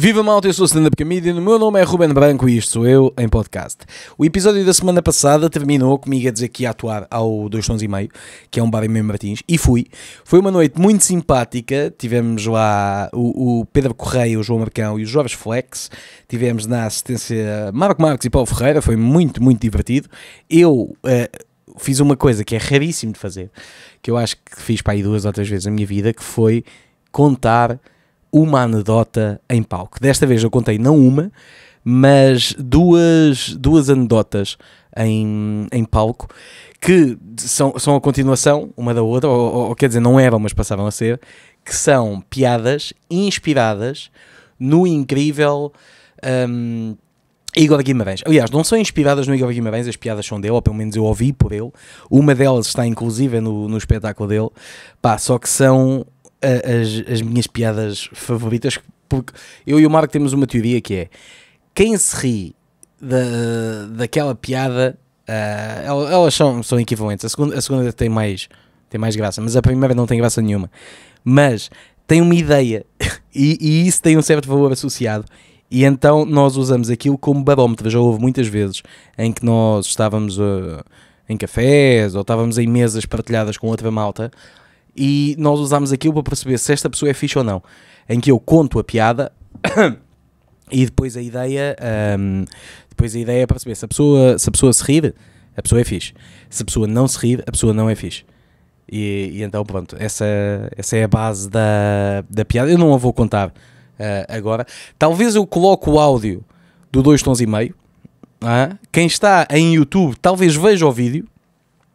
Viva malta, eu sou o Stand Up Comedian, o meu nome é Ruben Branco e isto sou eu em podcast. O episódio da semana passada terminou comigo a dizer que ia atuar ao Dois Tons e Meio, que é um bar em meio Martins, e fui. Foi uma noite muito simpática, tivemos lá o, o Pedro Correia, o João Marcão e o Jorge Flex, tivemos na assistência Marco Marques e Paulo Ferreira, foi muito, muito divertido. Eu... Uh, fiz uma coisa que é raríssimo de fazer, que eu acho que fiz para aí duas ou três vezes na minha vida, que foi contar uma anedota em palco. Desta vez eu contei não uma, mas duas, duas anedotas em, em palco que são, são a continuação uma da outra, ou, ou, quer dizer, não eram, mas passavam a ser, que são piadas inspiradas no incrível um, Igor Guimarães. Aliás, não são inspiradas no Igor Guimarães, as piadas são dele, ou pelo menos eu ouvi por ele. Uma delas está inclusive no, no espetáculo dele. Pá, só que são as, as minhas piadas favoritas, porque eu e o Marco temos uma teoria que é quem se ri da, daquela piada, uh, elas são, são equivalentes. A segunda, a segunda tem, mais, tem mais graça, mas a primeira não tem graça nenhuma. Mas tem uma ideia e, e isso tem um certo valor associado. E então nós usamos aquilo como barómetro. Já houve muitas vezes em que nós estávamos uh, em cafés ou estávamos em mesas partilhadas com outra malta e nós usamos aquilo para perceber se esta pessoa é fixe ou não. Em que eu conto a piada e depois a ideia, um, depois a ideia é perceber se a pessoa se, a pessoa se rir, a pessoa é fixe. Se a pessoa não se rir, a pessoa não é fixe. E, e então pronto, essa, essa é a base da, da piada. Eu não a vou contar uh, agora. Talvez eu coloque o áudio do dois tons e meio. Ah, quem está em YouTube talvez veja o vídeo.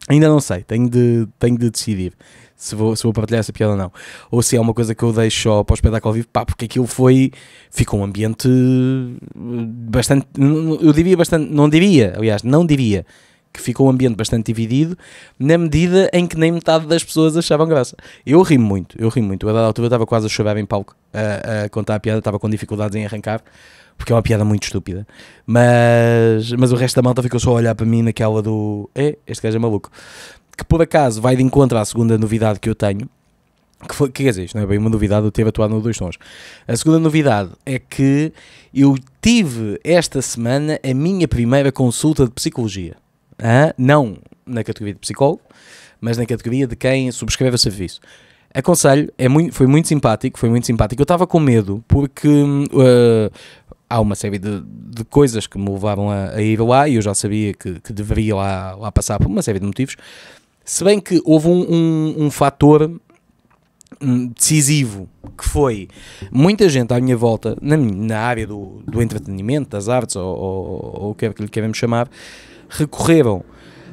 Ainda não sei, tenho de, tenho de decidir se vou, se vou partilhar essa piada ou não. Ou se é uma coisa que eu deixo só para o espetáculo ao vivo, pá, porque aquilo foi. Ficou um ambiente eh, bastante. Eu diria bastante. Não diria, aliás, não diria que ficou um ambiente bastante dividido, na medida em que nem metade das pessoas achavam graça. Eu ri muito, eu ri muito. a dada altura estava quase a chorar em palco a, a, contar a piada, estava com dificuldades em arrancar, porque é uma piada muito estúpida. Mas, mas o resto da malta ficou só a olhar para mim naquela do. Eh, este gajo é maluco que por acaso vai de encontro à segunda novidade que eu tenho, que, foi, quer dizer, isto não é bem uma novidade, eu teve atuado no Dois Tons. A segunda novidade é que eu tive esta semana a minha primeira consulta de psicologia. Ah, não na categoria de psicólogo, mas na categoria de quem subscreve o serviço. Aconselho, é muito, foi muito simpático, foi muito simpático. Eu estava com medo porque uh, há uma série de, de, coisas que me levaram a, a, ir lá e eu já sabia que, que deveria lá, lá passar por uma série de motivos se bem que houve um, um, um fator hum, decisivo que foi muita gente à minha volta, na, na área do, do entretenimento, das artes ou, o que é que lhe queremos chamar, recorreram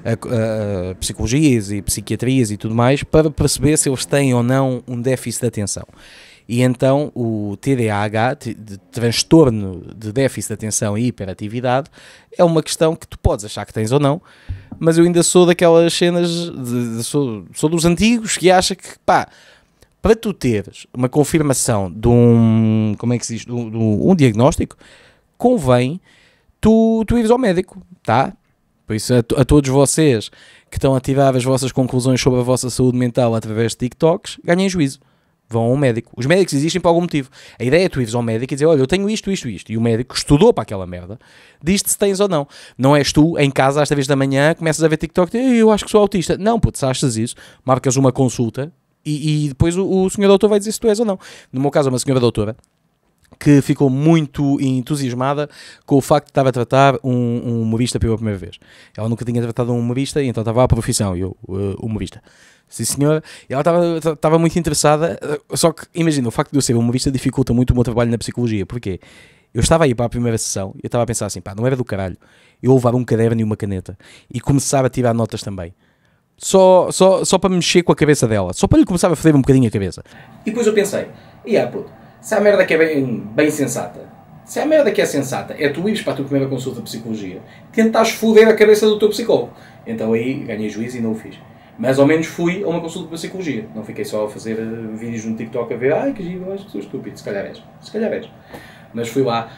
a, a, psicologias e psiquiatrias e tudo mais para perceber se eles têm ou não um déficit de atenção. E então o TDAH, transtorno de déficit de atenção e hiperatividade, é uma questão que tu podes achar que tens ou não, mas eu ainda sou daquelas cenas, de, de, sou, sou dos antigos que acha que, pá, para tu teres uma confirmação de um, como é que se diz, de um, de um diagnóstico, convém tu, tu ires ao médico, tá? Por isso, a, a, todos vocês que estão a tirar as vossas conclusões sobre a vossa saúde mental através de TikToks, ganhem juízo vão a um médico. Os médicos existem por algum motivo. A ideia é tu ires ao médico e dizer, olha, eu tenho isto, isto, isto. E o médico estudou para aquela merda, diz-te se tens ou não. Não és tu, em casa, esta vez da manhã, começas a ver TikTok e eu acho que sou autista. Não, puto, se achas isso, marcas uma consulta e, e depois o, o senhor doutor vai dizer se tu és ou não. No meu caso, é uma senhora doutora, que ficou muito entusiasmada com o facto de estar a tratar um, um humorista pela primeira vez. Ela nunca tinha tratado um humorista e então estava à profissão, eu, uh, humorista. Sim, senhor. E ela estava muito interessada. Eh, só que, imagina, o facto de eu ser uma vista dificulta muito o meu trabalho na psicologia. Porquê? Eu estava aí para a primeira sessão e eu estava a pensar assim, pá, não era do caralho eu levar um caderno e uma caneta e começar a tirar notas também. Só, só, só para mexer com a cabeça dela, só para lhe começar a foder um bocadinho a cabeça. E depois eu pensei, e yeah, puto, se há merda que é bem, bem sensata, se há merda que é sensata, é tu ires para a tua primeira consulta de psicologia, tentares foder a cabeça do teu psicólogo. Então aí ganhei juízo e não o fiz mais ou menos fui a uma consulta para psicologia. Não fiquei só a fazer eh, vídeos no TikTok a ver, ai que giro, acho que sou estúpido. Se calhar és. Se calhar és. Mas fui lá.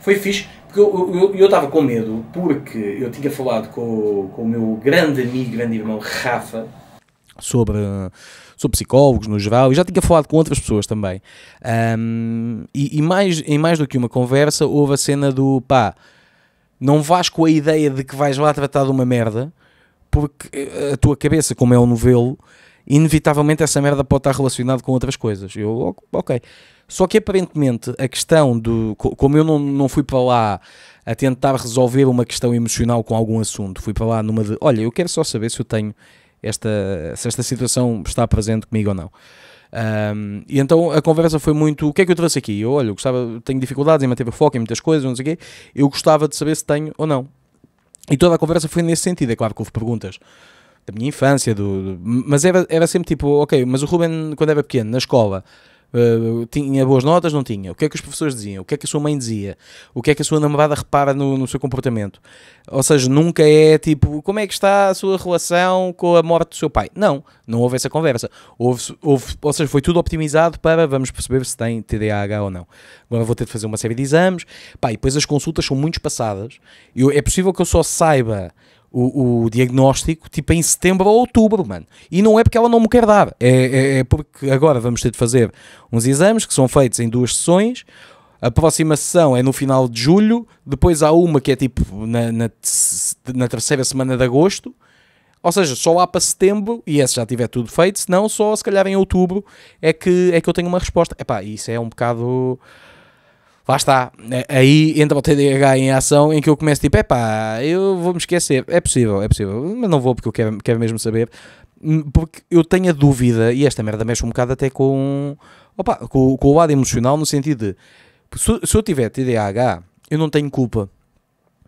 Foi fixe, porque eu estava com medo, porque eu tinha falado com, com o meu grande amigo, grande irmão Rafa, sobre, sobre psicólogos no geral, e já tinha falado com outras pessoas também. Um, e, e, mais, em mais do que uma conversa, houve a cena do pá, não vais com a ideia de que vais lá tratar de uma merda, porque eh, a tua cabeça, como é um novelo, inevitavelmente essa merda pode estar relacionada com outras coisas. Eu, ok. Só que aparentemente a questão do. Como eu não, não fui para lá a tentar resolver uma questão emocional com algum assunto, fui para lá numa de. Olha, eu quero só saber se eu tenho esta. se esta situação está presente comigo ou não. Um, e então a conversa foi muito: o que é que eu trouxe aqui? Eu, olha, eu gostava, tenho dificuldades em manter o foco em muitas coisas, não sei o quê. Eu gostava de saber se tenho ou não. E toda a conversa foi nesse sentido. É claro que houve perguntas da minha infância, do, do mas era, era sempre tipo, ok, mas o Ruben, quando era pequeno, na escola, Uh, tinha boas notas? Não tinha. O que é que os professores diziam? O que é que a sua mãe dizia? O que é que a sua namorada repara no, no seu comportamento? Ou seja, nunca é tipo, como é que está a sua relação com a morte do seu pai? Não, não houve essa conversa. Houve, houve, ou seja, foi tudo optimizado para vamos perceber se tem TDAH ou não. Agora vou ter de fazer uma série de exames. Pá, e depois as consultas são muito passadas Eu, é possível que eu só saiba o, o, diagnóstico tipo em setembro ou outubro, mano. E não é porque ela não me quer dar, é, é, é, porque agora vamos ter de fazer uns exames que são feitos em duas sessões. A próxima sessão é no final de julho, depois há uma que é tipo na, na, na terceira semana de agosto. Ou seja, só lá para setembro, e esse já tiver tudo feito, senão só se calhar em outubro é que, é que eu tenho uma resposta. Epá, isso é um bocado lá está, é, aí entra o TDAH em ação em que eu começo tipo, epá, eu vou me esquecer, é possível, é possível, mas não vou porque eu quero, quero mesmo saber, hum, porque eu tenho a dúvida, e esta merda mexe um bocado até com, opa, com, com o lado emocional, no sentido de, se, se eu tiver TDAH, eu não tenho culpa,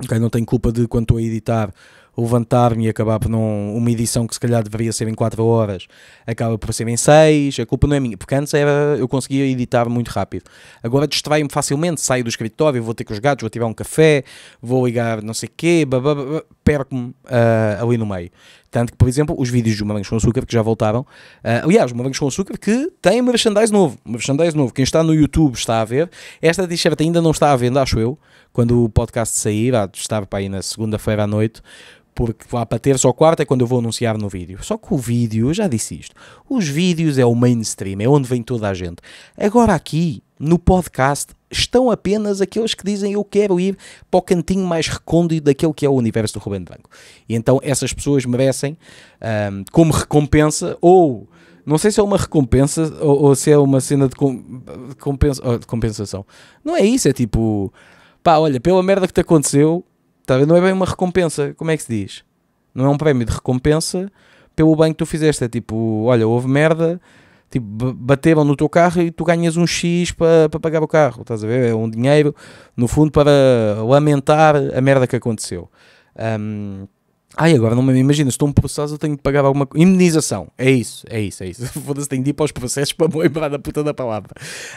okay? não tenho culpa de quando estou a editar levantar-me e acabar por não. Uma edição que se calhar deveria ser em 4 horas acaba por ser em 6. A culpa não é minha, porque antes era, eu conseguia editar muito rápido. Agora distraio-me facilmente, saio do escritório, vou ter com os gatos, vou tirar um café, vou ligar não sei o quê, blá, perco-me uh, ali no meio. Tanto que, por exemplo, os vídeos de Morangos com Açúcar, que já voltaram. Uh, aliás, Morangos com Açúcar que tem merchandise novo. Merchandise novo. Quem está no YouTube está a ver. Esta t-shirt ainda não está à venda, acho eu. Quando o podcast sair, há de estar para aí na segunda-feira à noite. Porque vá para ter só quarta é quando eu vou anunciar no vídeo. Só que o vídeo, eu já disse isto, os vídeos é o mainstream, é onde vem toda a gente. Agora aqui, no podcast estão apenas aqueles que dizem eu quero ir para o cantinho mais recôndito daquele que é o universo do Rubem de Branco. E então essas pessoas merecem, um, como recompensa, ou não sei se é uma recompensa ou, ou se é uma cena de, com, de, compensa, ah, de, compensação. Não é isso, é tipo, pá, olha, pela merda que te aconteceu, tá, não é bem uma recompensa, como é que se diz? Não é um prémio de recompensa pelo bem que tu fizeste, é tipo, olha, houve merda Tipo, bateram no teu carro e tu ganhas um X para pagar o carro, estás a ver? É um dinheiro, no fundo, para lamentar a merda que aconteceu. Um, Ai, agora não me imagina, estou-me processado, eu tenho de pagar alguma Imunização, é isso, é isso, é isso. Foda-se, tenho de ir para os processos para me lembrar da puta da palavra.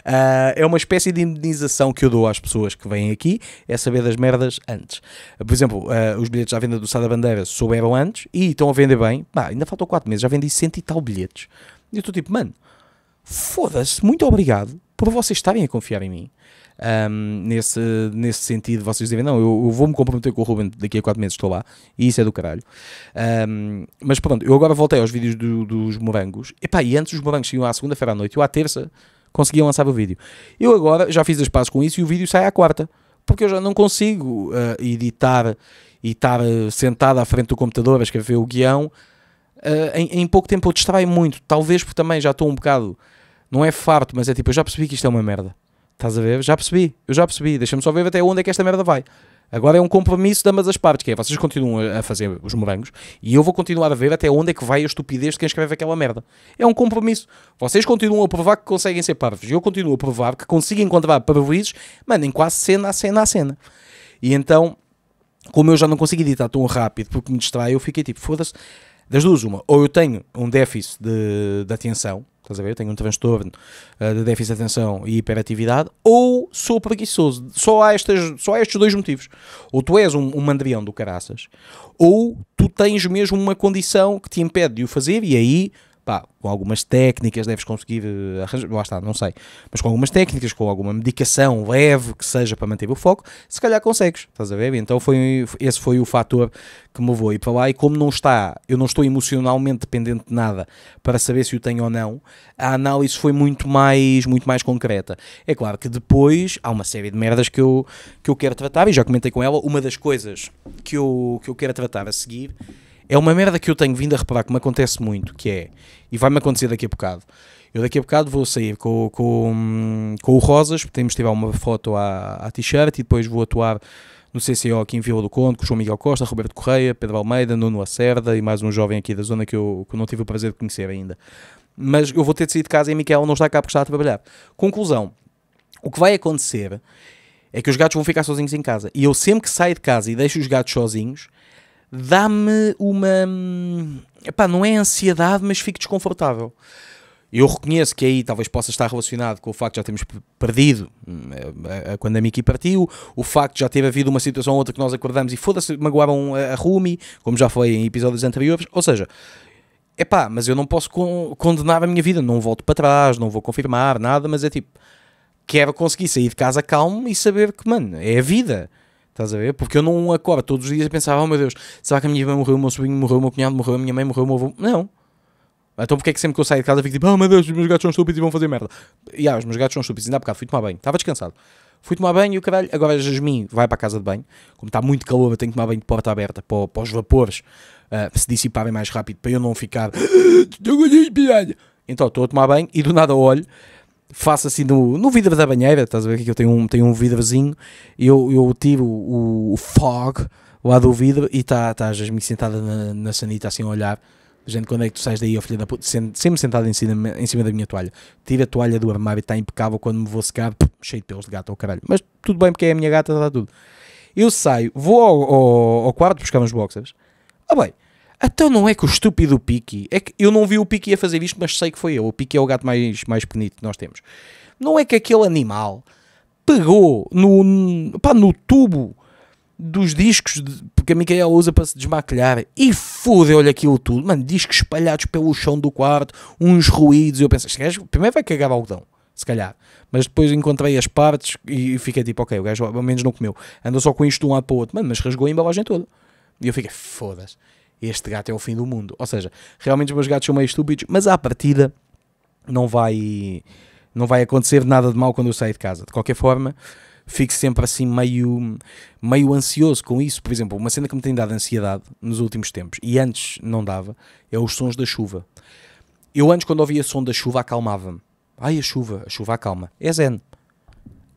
Uh, é uma espécie de indenização que eu dou às pessoas que vêm aqui, é saber das merdas antes. por exemplo, uh, os bilhetes à venda do Sada Bandeira souberam antes e estão a vender bem. Bah, ainda faltam 4 meses, já vendi cento e tal bilhetes. E eu estou tipo, mano, foda-se, muito obrigado por vocês estarem a confiar em mim. Um, nesse, nesse sentido, vocês dizem, não, eu, eu vou-me comprometer com o Ruben daqui a 4 meses, estou lá, e isso é do caralho. Um, mas pronto, eu agora voltei aos vídeos do, dos morangos, Epá, e antes os morangos tinham à segunda-feira à noite, eu à terça conseguia lançar o vídeo. Eu agora já fiz as pazes com isso e o vídeo sai à quarta, porque eu já não consigo uh, editar e estar ah, sentado à frente do computador a escrever o guião. Uh, em, em pouco tempo eu distraio muito, talvez porque também já estou um bocado não é farto, mas é tipo, eu já percebi que isto é uma merda. Estás a ver? Já percebi, eu já percebi. Deixa-me só ver até onde é que esta merda vai. Agora é um compromisso de ambas as partes, que é vocês continuam a fazer os morangos e eu vou continuar a ver até onde é que vai a estupidez de quem escreve aquela merda. É um compromisso. Vocês continuam a provar que conseguem ser parvos e eu continuo a provar que consigo encontrar parvoízes, mano, em quase cena a cena a cena. E então, como eu já não consegui editar tão rápido porque me distrai, eu fiquei tipo, foda-se das duas, uma, ou eu tenho um déficit de, de atenção, estás a ver? Eu tenho um transtorno uh, de déficit de atenção e hiperatividade, ou sou preguiçoso. Só há, estas, só há estes dois motivos. Ou tu és um, um mandrião do caraças, ou tu tens mesmo uma condição que te impede de o fazer e aí pá, com algumas técnicas deves conseguir eh, arranjar, lá está, não sei, mas com algumas técnicas, com alguma medicação leve que seja para manter o foco, se calhar consegues, estás a ver? Então foi, esse foi o fator que me levou a ir para lá e como não está, eu não estou emocionalmente dependente de nada para saber se o tenho ou não, a análise foi muito mais, muito mais concreta. É claro que depois há uma série de merdas que eu, que eu quero tratar e já comentei com ela, uma das coisas que eu, que eu quero tratar a seguir é uma merda que eu tenho vindo a reparar que me acontece muito, que é, e vai-me acontecer daqui a bocado. Eu daqui a bocado vou sair com, com, com o Rosas, temos de tirar uma foto à, à t-shirt e depois vou atuar no CCO aqui em Vila do Conde, com o João Miguel Costa, Roberto Correia, Pedro Almeida, Nuno Acerda e mais um jovem aqui da zona que eu, que eu não tive o prazer de conhecer ainda. Mas eu vou ter de sair de casa e Miquel não está cá porque está a trabalhar. Conclusão, o que vai acontecer é que os gatos vão ficar sozinhos em casa. E eu sempre que saio de casa e deixo os gatos sozinhos, dá-me uma. Hum, epá, não é ansiedade, mas fico desconfortável. Eu reconheço que aí talvez possa estar relacionado com o facto de já termos perdido hum, é, é, é, quando a Miki partiu, o facto de já ter havido uma situação ou outra que nós acordamos e foda-se, magoaram eh, a Rumi, como já foi em episódios anteriores. Ou seja, é pá, mas eu não posso condenar a minha vida, não volto para trás, não vou confirmar nada, mas é tipo, quero conseguir sair de casa calmo e saber que, mano, é a vida. Estás a ver? Porque eu não acordo todos os dias e pensava, oh meu Deus, será que a minha irmã morreu, o meu sobrinho morreu, o meu cunhado morreu, a minha mãe morreu, o meu avô... Não. Então porque é que sempre que eu saio de casa fico tipo, oh meu Deus, os meus gatos são estúpidos e vão fazer merda. E ah, os meus gatos são estúpidos, ainda há bocado fui tomar banho, estava descansado. Fui tomar banho e o caralho, agora a Jasmin vai para a casa de banho, como está muito calor eu tenho que tomar banho de porta aberta para, para os vapores uh, se dissiparem mais rápido, para eu não ficar... Ah, então estou a tomar banho e do nada olho faço assim no, no vidro da banheira, estás a ver que eu tenho um, tenho um vidrozinho, eu, eu tiro o, o fog lá do vidro e está tá a Jasmine sentada na, na sanita assim a olhar. Gente, quando é que tu sais daí, ó filha da puta? Sempre sentada em cima, em cima da minha toalha. Tira a toalha do armário, está impecável. Quando me vou secar, pff, cheio de pelos de gato, ao oh caralho. Mas tudo bem, porque é a minha gata, está tudo. Eu saio, vou ao, ao, ao quarto buscar uns boxers. Ah, bem, então não é que o estúpido Piki é que eu não vi o Piki a fazer isto, mas sei que foi eu. O Piki é o gato mais, mais bonito que nós temos. Não é que aquele animal pegou no, pá, no tubo dos discos de, que a Micaela usa para se desmaquilhar e fodeu-lhe aquilo tudo, mano, discos espalhados pelo chão do quarto, uns ruídos. Eu pensei, gajo primeiro vai cagar algodão, se calhar, mas depois encontrei as partes e fiquei tipo, ok, o gajo ao menos não comeu, andou só com isto de um lado para o outro, mano, mas rasgou a embalagem toda. E eu fiquei, foda-se este gato é o fim do mundo. Ou seja, realmente os meus gatos são meio estúpidos, mas à partida não vai, não vai acontecer nada de mal quando eu sair de casa. De qualquer forma, fico sempre assim meio, meio ansioso com isso. Por exemplo, uma cena que me tem dado ansiedade nos últimos tempos, e antes não dava, é os sons da chuva. Eu antes, quando ouvia o som da chuva, acalmava-me. Ai, a chuva, a chuva acalma. É zen.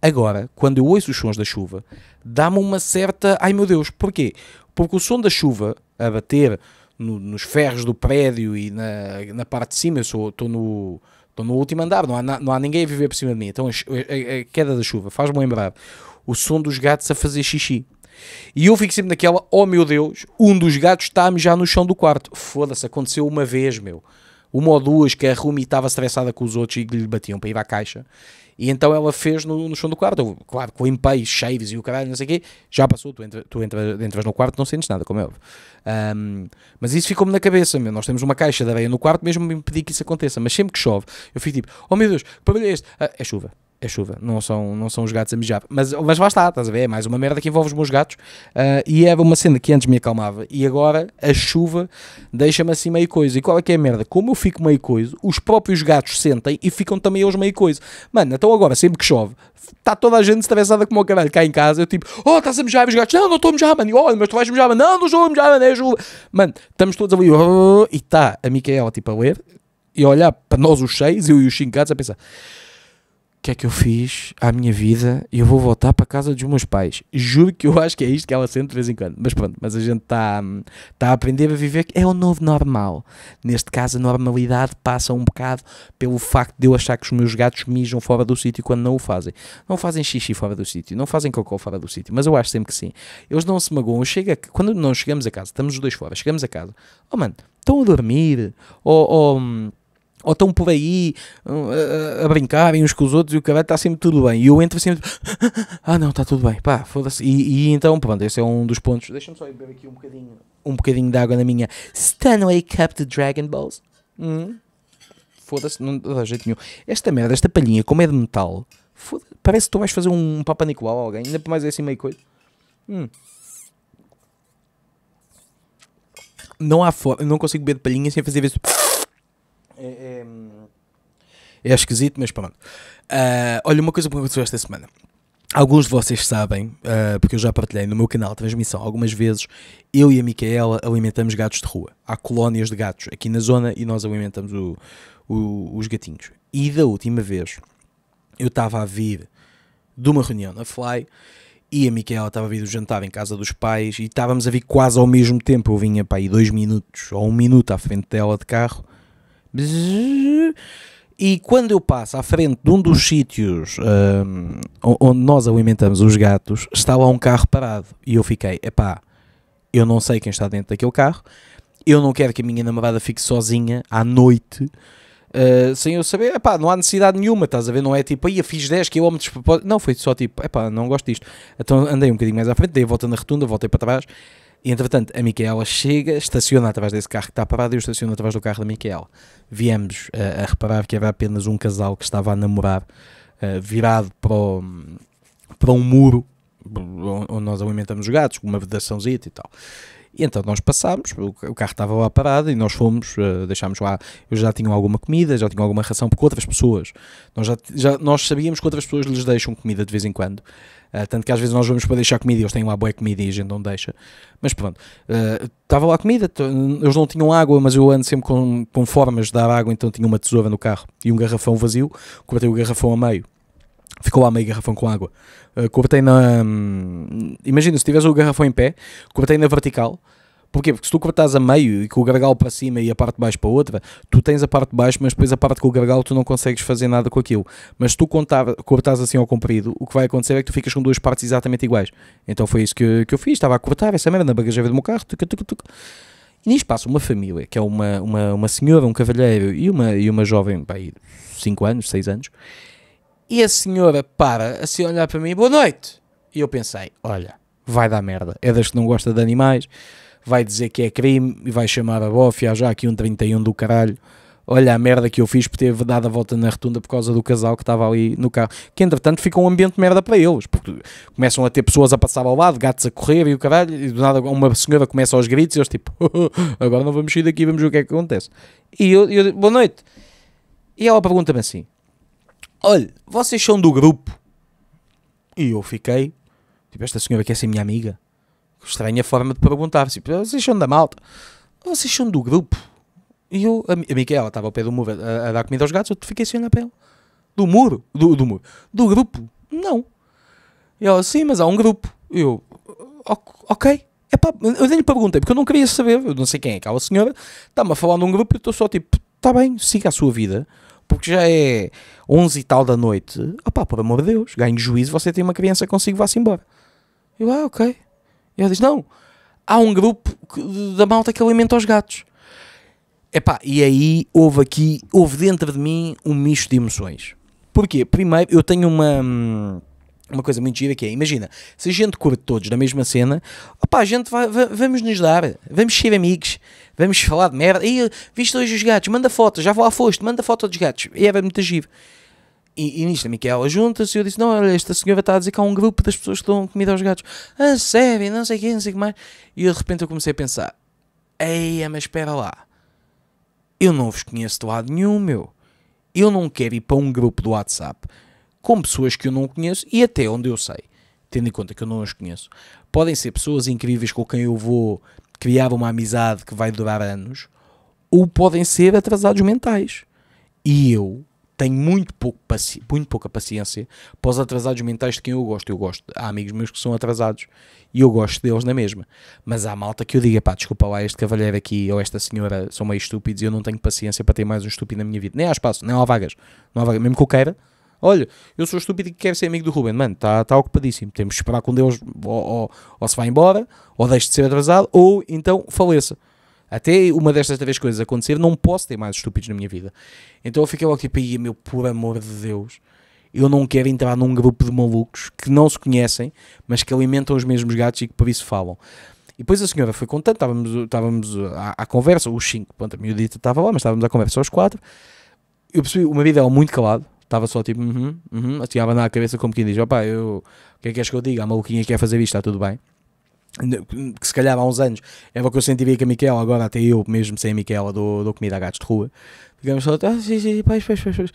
Agora, quando eu ouço os sons da chuva, dá-me uma certa. Ai meu Deus, porquê? porque o som da chuva a bater no, nos ferros do prédio e na, na parte de cima, eu estou no, tô no último andar, não há, não há ninguém a viver por cima de mim, então a, a, a queda da chuva faz-me lembrar o som dos gatos a fazer xixi. E eu fico sempre naquela, oh meu Deus, um dos gatos está a mijar no chão do quarto. Foda-se, aconteceu uma vez, meu uma ou duas que a Rumi estava estressada com os outros e lhe batiam para ir à caixa. E então ela fez no, no chão do quarto, claro, com limpei, shaves e o caralho, não sei o quê, já passou, tu, entra, tu entra, entras no quarto, não sentes nada, como é óbvio. Um, mas isso ficou-me na cabeça, meu. nós temos uma caixa de areia no quarto, mesmo me impedir que isso aconteça, mas sempre que chove, eu fico tipo, oh meu Deus, que ver é este? Ah, é chuva é chuva, não são, não são os gatos a mijar. Mas, mas lá está, estás a ver? É mais uma merda que envolve os meus gatos. Uh, e era uma cena que antes me acalmava e agora a chuva deixa-me assim meio coisa. E qual é que é a merda? Como eu fico meio coisa, os próprios gatos sentem e ficam também eles meio coisa. Mano, então agora, sempre que chove, está toda a gente atravessada como o caralho cá em casa. Eu tipo, oh, estás a mijar, os gatos, não, não estou a mijar, mano. olha, mas tu vais mijar, mano, não, não estou a mijar, mano, é chuva. Mano, estamos todos ali, oh, e está a Micaela tipo a ler e a olhar para nós os seis, eu e os cinco gatos, a pensar que é que eu fiz à minha vida e eu vou voltar para a casa dos meus pais. Juro que eu acho que é isto que ela sente de vez em quando. Mas pronto, mas a gente está hum, tá a aprender a viver. É o novo normal. Neste caso, a normalidade passa um bocado pelo facto de eu achar que os meus gatos mijam fora do sítio quando não o fazem. Não fazem xixi fora do sítio, não fazem cocô fora do sítio, mas eu acho sempre que sim. Eles não se magoam. Chega, quando não chegamos a casa, estamos os dois fora, chegamos a casa. Oh mano, estão a dormir? Ou. Oh, oh, ou estão por aí a, a, brincarem uns com os outros e o caralho está sempre tudo bem. E eu entro sempre, ah não, está tudo bem, pá, foda-se. E, e, então, pronto, esse é um dos pontos. Deixa-me só beber aqui um bocadinho, um bocadinho de água na minha Stanley Cup de Dragon Balls. Hum. Foda-se, não dá jeito nenhum. Esta merda, esta palhinha, como é de metal, parece que tu vais fazer um Papa Nicolau a alguém, ainda por mais é assim meio coisa. Hum. Não há não consigo beber de palhinha sem fazer isso é, é, é esquisito, mas pronto. Uh, olha, uma coisa que aconteceu esta semana. Alguns de vocês sabem, uh, porque eu já partilhei no meu canal de transmissão algumas vezes, eu e a Micaela alimentamos gatos de rua. Há colónias de gatos aqui na zona e nós alimentamos o, o, os gatinhos. E da última vez, eu estava a vir de uma reunião na Fly e a Micaela estava a vir do jantar em casa dos pais e estávamos a vir quase ao mesmo tempo. Eu vinha para aí dois minutos ou um minuto à frente dela de carro e quando eu passo à frente de um dos sítios um, onde nós alimentamos os gatos, está lá um carro parado. E eu fiquei, epá, eu não sei quem está dentro daquele carro, eu não quero que a minha namorada fique sozinha à noite. Uh, sem eu saber, epá, não há necessidade nenhuma, estás a ver? Não é tipo, aí fiz 10 km Não, foi só tipo, epá, não gosto disto. Então andei um bocadinho mais à frente, dei a volta na retunda, voltei para trás e entretanto, a Micaela chega, estaciona através desse carro que está parado e eu estaciono através do carro da Micaela. Viemos uh, a reparar que era apenas um casal que estava a namorar, uh, virado para, o, para um muro onde nós alimentamos os gatos, com uma vedaçãozinha e tal. E então nós passámos, o carro estava lá parado e nós fomos, uh, deixámos lá, eu já tinha alguma comida, já tinha alguma ração, porque outras pessoas, nós, já, já nós sabíamos que outras pessoas lhes deixam comida de vez em quando, uh, tanto que às vezes nós vamos para deixar comida e eles têm lá boa comida e a gente não deixa, mas pronto, uh, estava lá comida, eles não tinham água, mas eu ando sempre com, com formas de dar água, então tinha uma tesoura no carro e um garrafão vazio, cortei o garrafão a meio Ficou lá meio garrafão com água. Uh, ah, cortei na. Hum, imagina, se tiveres o garrafão em pé, cortei na vertical. Porquê? Porque se tu cortares a meio e com o gargalo para cima e a parte de baixo para outra, tu tens a parte de baixo, mas depois a parte com o gargalo tu não consegues fazer nada com aquilo. Mas se tu contar, cortares assim ao comprido, o que vai acontecer é que tu ficas com duas partes exatamente iguais. Então foi isso que, que eu fiz, estava a cortar essa merda na bagageira do meu carro. Tuc, tuc, tuc. E nisso passa uma família, que é uma, uma, uma senhora, um cavalheiro e uma, e uma jovem, 5 anos, 6 anos e a senhora para assim olhar para mim, boa noite. E eu pensei, olha, vai dar merda. É das que não gosta de animais, vai dizer que é crime e vai chamar a bofia já aqui um 31 do caralho. Olha a merda que eu fiz por ter dado a volta na rotunda por causa do casal que estava ali no carro. Que entretanto fica um ambiente de merda para eles, porque começam a ter pessoas a passar ao lado, gatos a correr e o caralho, e do nada uma senhora começa aos gritos e eles tipo, agora não vamos sair daqui, vamos ver o que é que acontece. E eu, eu boa noite. E ela pergunta-me assim: olha, vocês são do grupo. E eu fiquei, tipo, esta senhora quer é ser assim minha amiga. Estranha forma de perguntar, tipo, vocês são da malta? Vocês são do grupo? E eu, a, a Micaela estava ao pé do muro a, a, dar comida aos gatos, eu fiquei sem na pele. Do muro? Do, do muro. Do grupo? Não. E ela, sim, mas há um grupo. E eu, ok. Epá, eu nem lhe perguntei, porque eu não queria saber, eu não sei quem é aquela senhora, está-me a falar num grupo e eu estou só tipo, está bem, siga a sua vida porque já é 11 e tal da noite, opá, por amor de Deus, ganho juízo, você tem uma criança consigo, vá-se embora. Eu, ah, ok. E ela diz, não, há um grupo da malta que alimenta os gatos. Epá, e aí houve aqui, houve dentro de mim um misto de emoções. Porquê? Primeiro, eu tenho uma... Hum, uma coisa muito gira que é, imagina, se a gente curte todos da mesma cena, opá, a gente vai, vai, vamos nos dar, vamos ser amigos, vamos falar de merda, e viste hoje os gatos, manda foto, já vou lá foste, manda foto dos gatos, e é era muito giro. E, e nisto a Miquela junta-se e eu disse, não, olha, esta senhora está a dizer que há um grupo das pessoas que dão comida aos gatos. Ah, sério, não sei quem, não sei o que mais. E de repente eu comecei a pensar, eia, ah, mas espera lá, eu não vos conheço de lado nenhum, meu. Eu não quero ir para um grupo do WhatsApp com pessoas que eu não conheço e até onde eu sei, tendo em conta que eu não as conheço. Podem ser pessoas incríveis com quem eu vou criar uma amizade que vai durar anos, ou podem ser atrasados mentais. E eu tenho muito, pouco paci muito pouca paciência para os atrasados mentais de quem eu gosto. Eu gosto, há amigos meus que são atrasados e eu gosto deles na mesma. Mas há malta que eu diga, pá, desculpa lá, este cavalheiro aqui ou esta senhora são meio estúpidos e eu não tenho paciência para ter mais um estúpido na minha vida. Nem há espaço, nem há vagas. Não há vagas. Mesmo que eu queira, Olha, eu sou estúpido e quero ser amigo do Ruben. Mano, está tá ocupadíssimo. Temos que esperar com Deus ou, ou, ou se vai embora, ou deixe de ser atrasado, ou então faleça. Até uma destas três coisas acontecer, não posso ter mais estúpidos na minha vida. Então eu fiquei logo tipo, aí, meu, por amor de Deus, eu não quero entrar num grupo de malucos que não se conhecem, mas que alimentam os mesmos gatos e que por isso falam. E depois a senhora foi contando, estávamos, estávamos à, à conversa, os cinco, pronto, a miúdita estava lá, mas estávamos à conversa aos quatro. Eu percebi o marido era muito calado, estava só tipo, uhum, -huh, uhum, assim a abanar a cabeça como quem diz, opá, eu, o que é que és que eu diga? A maluquinha quer fazer isto, está tudo bem. Que se calhar há uns anos era é o que eu sentiria com a Miquela, agora até eu mesmo sem a Miquela dou, dou comida a gatos de rua. Ficamos só, ah, sim, sim, pois, pois, pois, pois.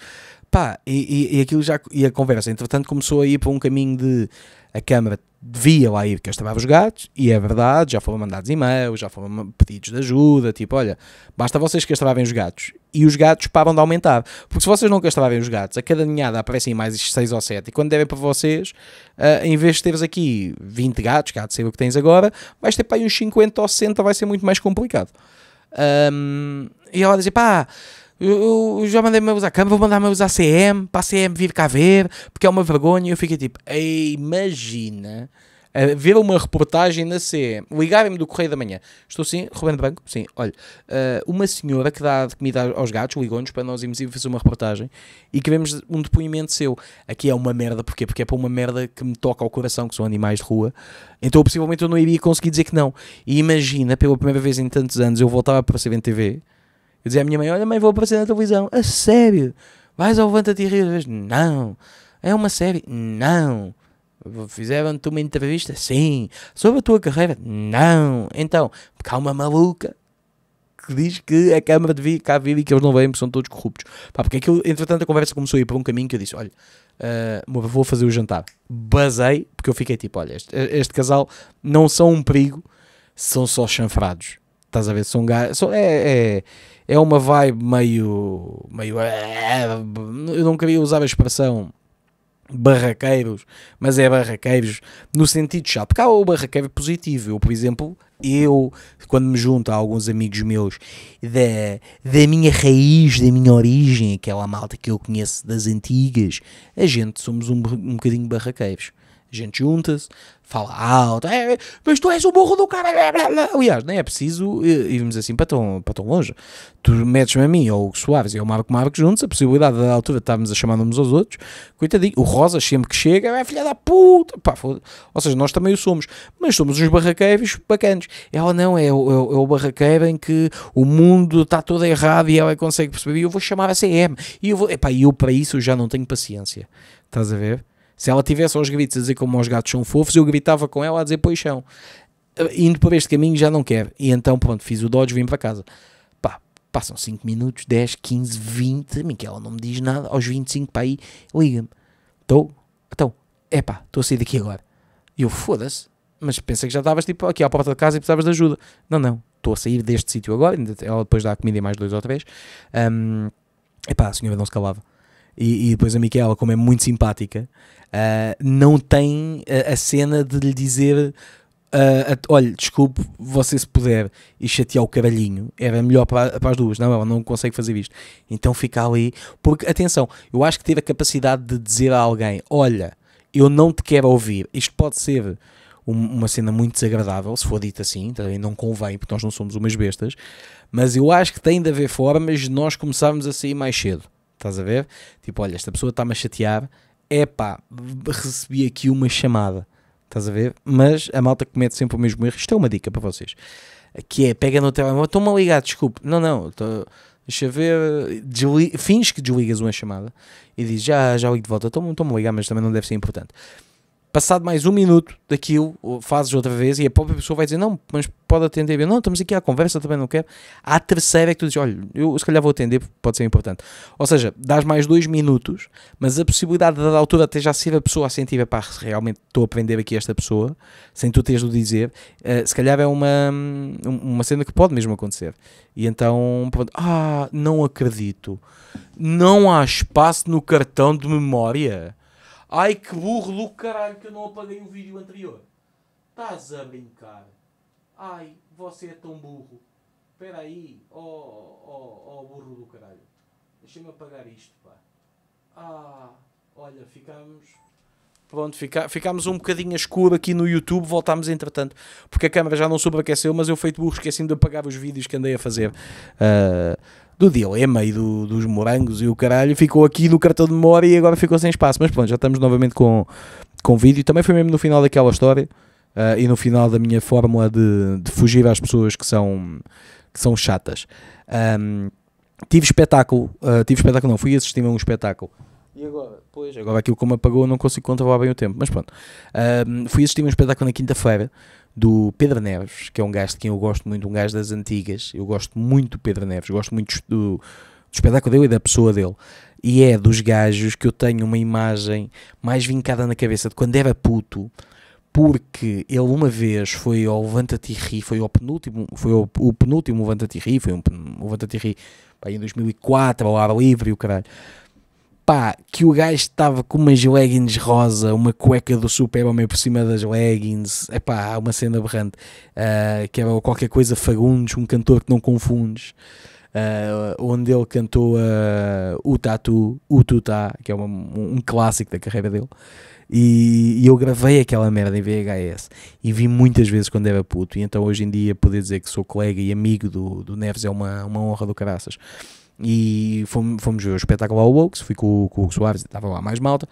Pá, e, e, e aquilo já, e a conversa, entretanto começou a ir para um caminho de, a Câmara devia lá ir castrar os gatos, e é verdade, já foram mandados e-mails, já foram pedidos de ajuda, tipo, olha, basta vocês castrarem os gatos e os gatos param de aumentar. Porque se vocês não castrarem os gatos, a cada ninhada aparecem mais 6 ou 7, e quando devem para vocês, uh, em vez de teres aqui 20 gatos, de sei o que tens agora, vais ter para aí uns 50 ou 60, vai ser muito mais complicado. Um, e ela dizia, pá, eu, já mandei-me usar câmera, vou mandar-me usar CM, para a CM vir cá ver, porque é uma vergonha. E eu fiquei tipo, imagina a ver uma reportagem na CE, ligarem-me do Correio da Manhã. Estou sim, Rubén Branco? Sim, olha, uh, uma senhora que dá comida aos gatos ligou-nos para nós irmos fazer uma reportagem e queremos um depoimento seu. Aqui é uma merda, porquê? Porque é para uma merda que me toca ao coração, que são animais de rua. Então possivelmente eu não iria conseguir dizer que não. E imagina, pela primeira vez em tantos anos, eu voltava para a TV. Eu dizia à minha mãe: Olha, mãe, vou aparecer na televisão. A sério? Vais ao Levanta-te e Rir? Não. É uma série? Não. Fizeram-te uma entrevista? Sim. Sobre a tua carreira? Não. Então, porque há uma maluca que diz que a Câmara devia cá vir e que eles não vêm porque são todos corruptos. Pá, porque aquilo, é entretanto, a conversa começou a ir para um caminho que eu disse: olha, uh, vou fazer o jantar. Basei, porque eu fiquei tipo: olha, este, este casal não são um perigo, são só chanfrados. Estás a ver? São gajos. É, é, é uma vibe meio. meio. Eh, eu não queria usar a expressão barraqueiros, mas é barraqueiros no sentido chato, porque há o barraqueiro positivo. Eu, por exemplo, eu, quando me junto a alguns amigos meus da, da minha raiz, da minha origem, aquela malta que eu conheço das antigas, a gente somos um, um bocadinho barraqueiros gente junta-se, fala alto, é, mas tu és o burro do cara. Aliás, nem é preciso eh, irmos assim para tão, para tão longe. Tu metes-me a mim, ou o Soares e o Marco Marcos juntos, a possibilidade da altura de estarmos a chamar uns aos outros. Coitadinho, o Rosa sempre que chega é filha da puta. Pá, foda ou seja, nós também o somos, mas somos uns barraqueiros bacanos. Ela é não é, é, é o barraqueiro em que o mundo está todo errado e ela consegue perceber. E eu vou chamar a CM. E eu, vou, epá, eu para isso já não tenho paciência. Estás a ver? Se ela tivesse aos gritos a dizer como os gatos são fofos, eu gritava com ela a dizer poixão. Indo por este caminho já não quero. E então, pronto, fiz o Dodge vim para casa. Pá, passam 5 minutos, 10, 15, 20. A que ela não me diz nada. Aos 25 para aí, liga-me. Estou? Então, é pá, estou a sair daqui agora. E eu, foda-se. Mas pensa que já estavas tipo aqui à porta de casa e precisavas de ajuda. Não, não. Estou a sair deste sítio agora. Ela depois dá a comida e mais dois ou três. Um, epá, a senhora não se calava e, e depois a Micaela, como é muito simpática, uh, não tem a, a, cena de lhe dizer: uh, Olha, desculpe, você se puder e chatear o caralhinho, era melhor para, para as duas. Não, ela não consegue fazer isto. Então fica ali, porque atenção, eu acho que ter a capacidade de dizer a alguém: Olha, eu não te quero ouvir, isto pode ser uma cena muito desagradável, se for dito assim, também tá não convém, porque nós não somos umas bestas, mas eu acho que tem de haver formas de nós começarmos a sair mais cedo. Estás a ver? Tipo, olha, esta pessoa está-me a chatear. Epá, recebi aqui uma chamada. Estás a ver? Mas a malta comete sempre o mesmo erro. Isto é uma dica para vocês. Que é, pega no telemóvel, estou-me a ligar, desculpe. Não, não, estou deixa ver. Desli, finge que desligas uma chamada e diz, já, já ligo de volta, estou-me a ligar, mas também não deve ser importante passado mais um minuto daquilo, fazes outra vez e a própria pessoa vai dizer, não, mas pode atender Não, estamos aqui à conversa, também não quero. À terceira é que tu dizes, olha, eu se calhar vou atender, pode ser importante. Ou seja, dás mais dois minutos, mas a possibilidade da altura até já ser a pessoa a sentir, pá, realmente estou a aprender aqui esta pessoa, sem tu teres de dizer, uh, se calhar é uma, uma cena que pode mesmo acontecer. E então, pronto, ah, não acredito. Não há espaço no cartão de memória Ai que burro do caralho que eu não apaguei o vídeo anterior. Estás a brincar. Ai, você é tão burro. Espera aí, oh, oh, oh, burro do caralho. Deixa-me apagar isto, pá. Ah, olha, ficamos. Pronto, fica, ficámos um bocadinho escuro aqui no YouTube, voltámos entretanto, porque a câmera já não sobreaqueceu, mas eu feito burro esqueci de apagar os vídeos que andei a fazer. Uh, do dilema e do, dos morangos e o caralho, ficou aqui no cartão de memória e agora ficou sem espaço. Mas pronto, já estamos novamente com, com vídeo. Também foi mesmo no final daquela história uh, e no final da minha fórmula de, de fugir às pessoas que são, que são chatas. Um, tive espetáculo, uh, tive espetáculo, não, fui assistir a um espetáculo e agora? Pois, agora aquilo como apagou, não consigo controlar bem o tempo, mas pronto. Um, fui assistir um espetáculo na quinta-feira do Pedro Neves, que é um gajo de quem eu gosto muito, um gajo das antigas. Eu gosto muito do Pedro Neves, gosto muito do, do espetáculo dele e da pessoa dele. E é dos gajos que eu tenho uma imagem mais vincada na cabeça de quando era puto, porque ele uma vez foi ao Levanta foi ao penúltimo, foi ao, o penúltimo Levanta foi um Levanta em 2004, ao ar livre e o caralho pá, que o gajo estava com umas leggings rosa, uma cueca do super-homem por cima das leggings, é pá, há uma cena aberrante, uh, ah, que era qualquer coisa Fagundes, um cantor que não confundes, uh, onde ele cantou uh, o Tatu, o Tutá, que é uma, um, um, clássico da carreira dele, e, e, eu gravei aquela merda em VHS e vi muitas vezes quando era puto, e então hoje em dia poder dizer que sou colega e amigo do, do Neves é uma, uma honra do caraças. E fomos, fomos ver o espetáculo ao Oaks, fui com, com o Hugo Soares, estava lá mais malta,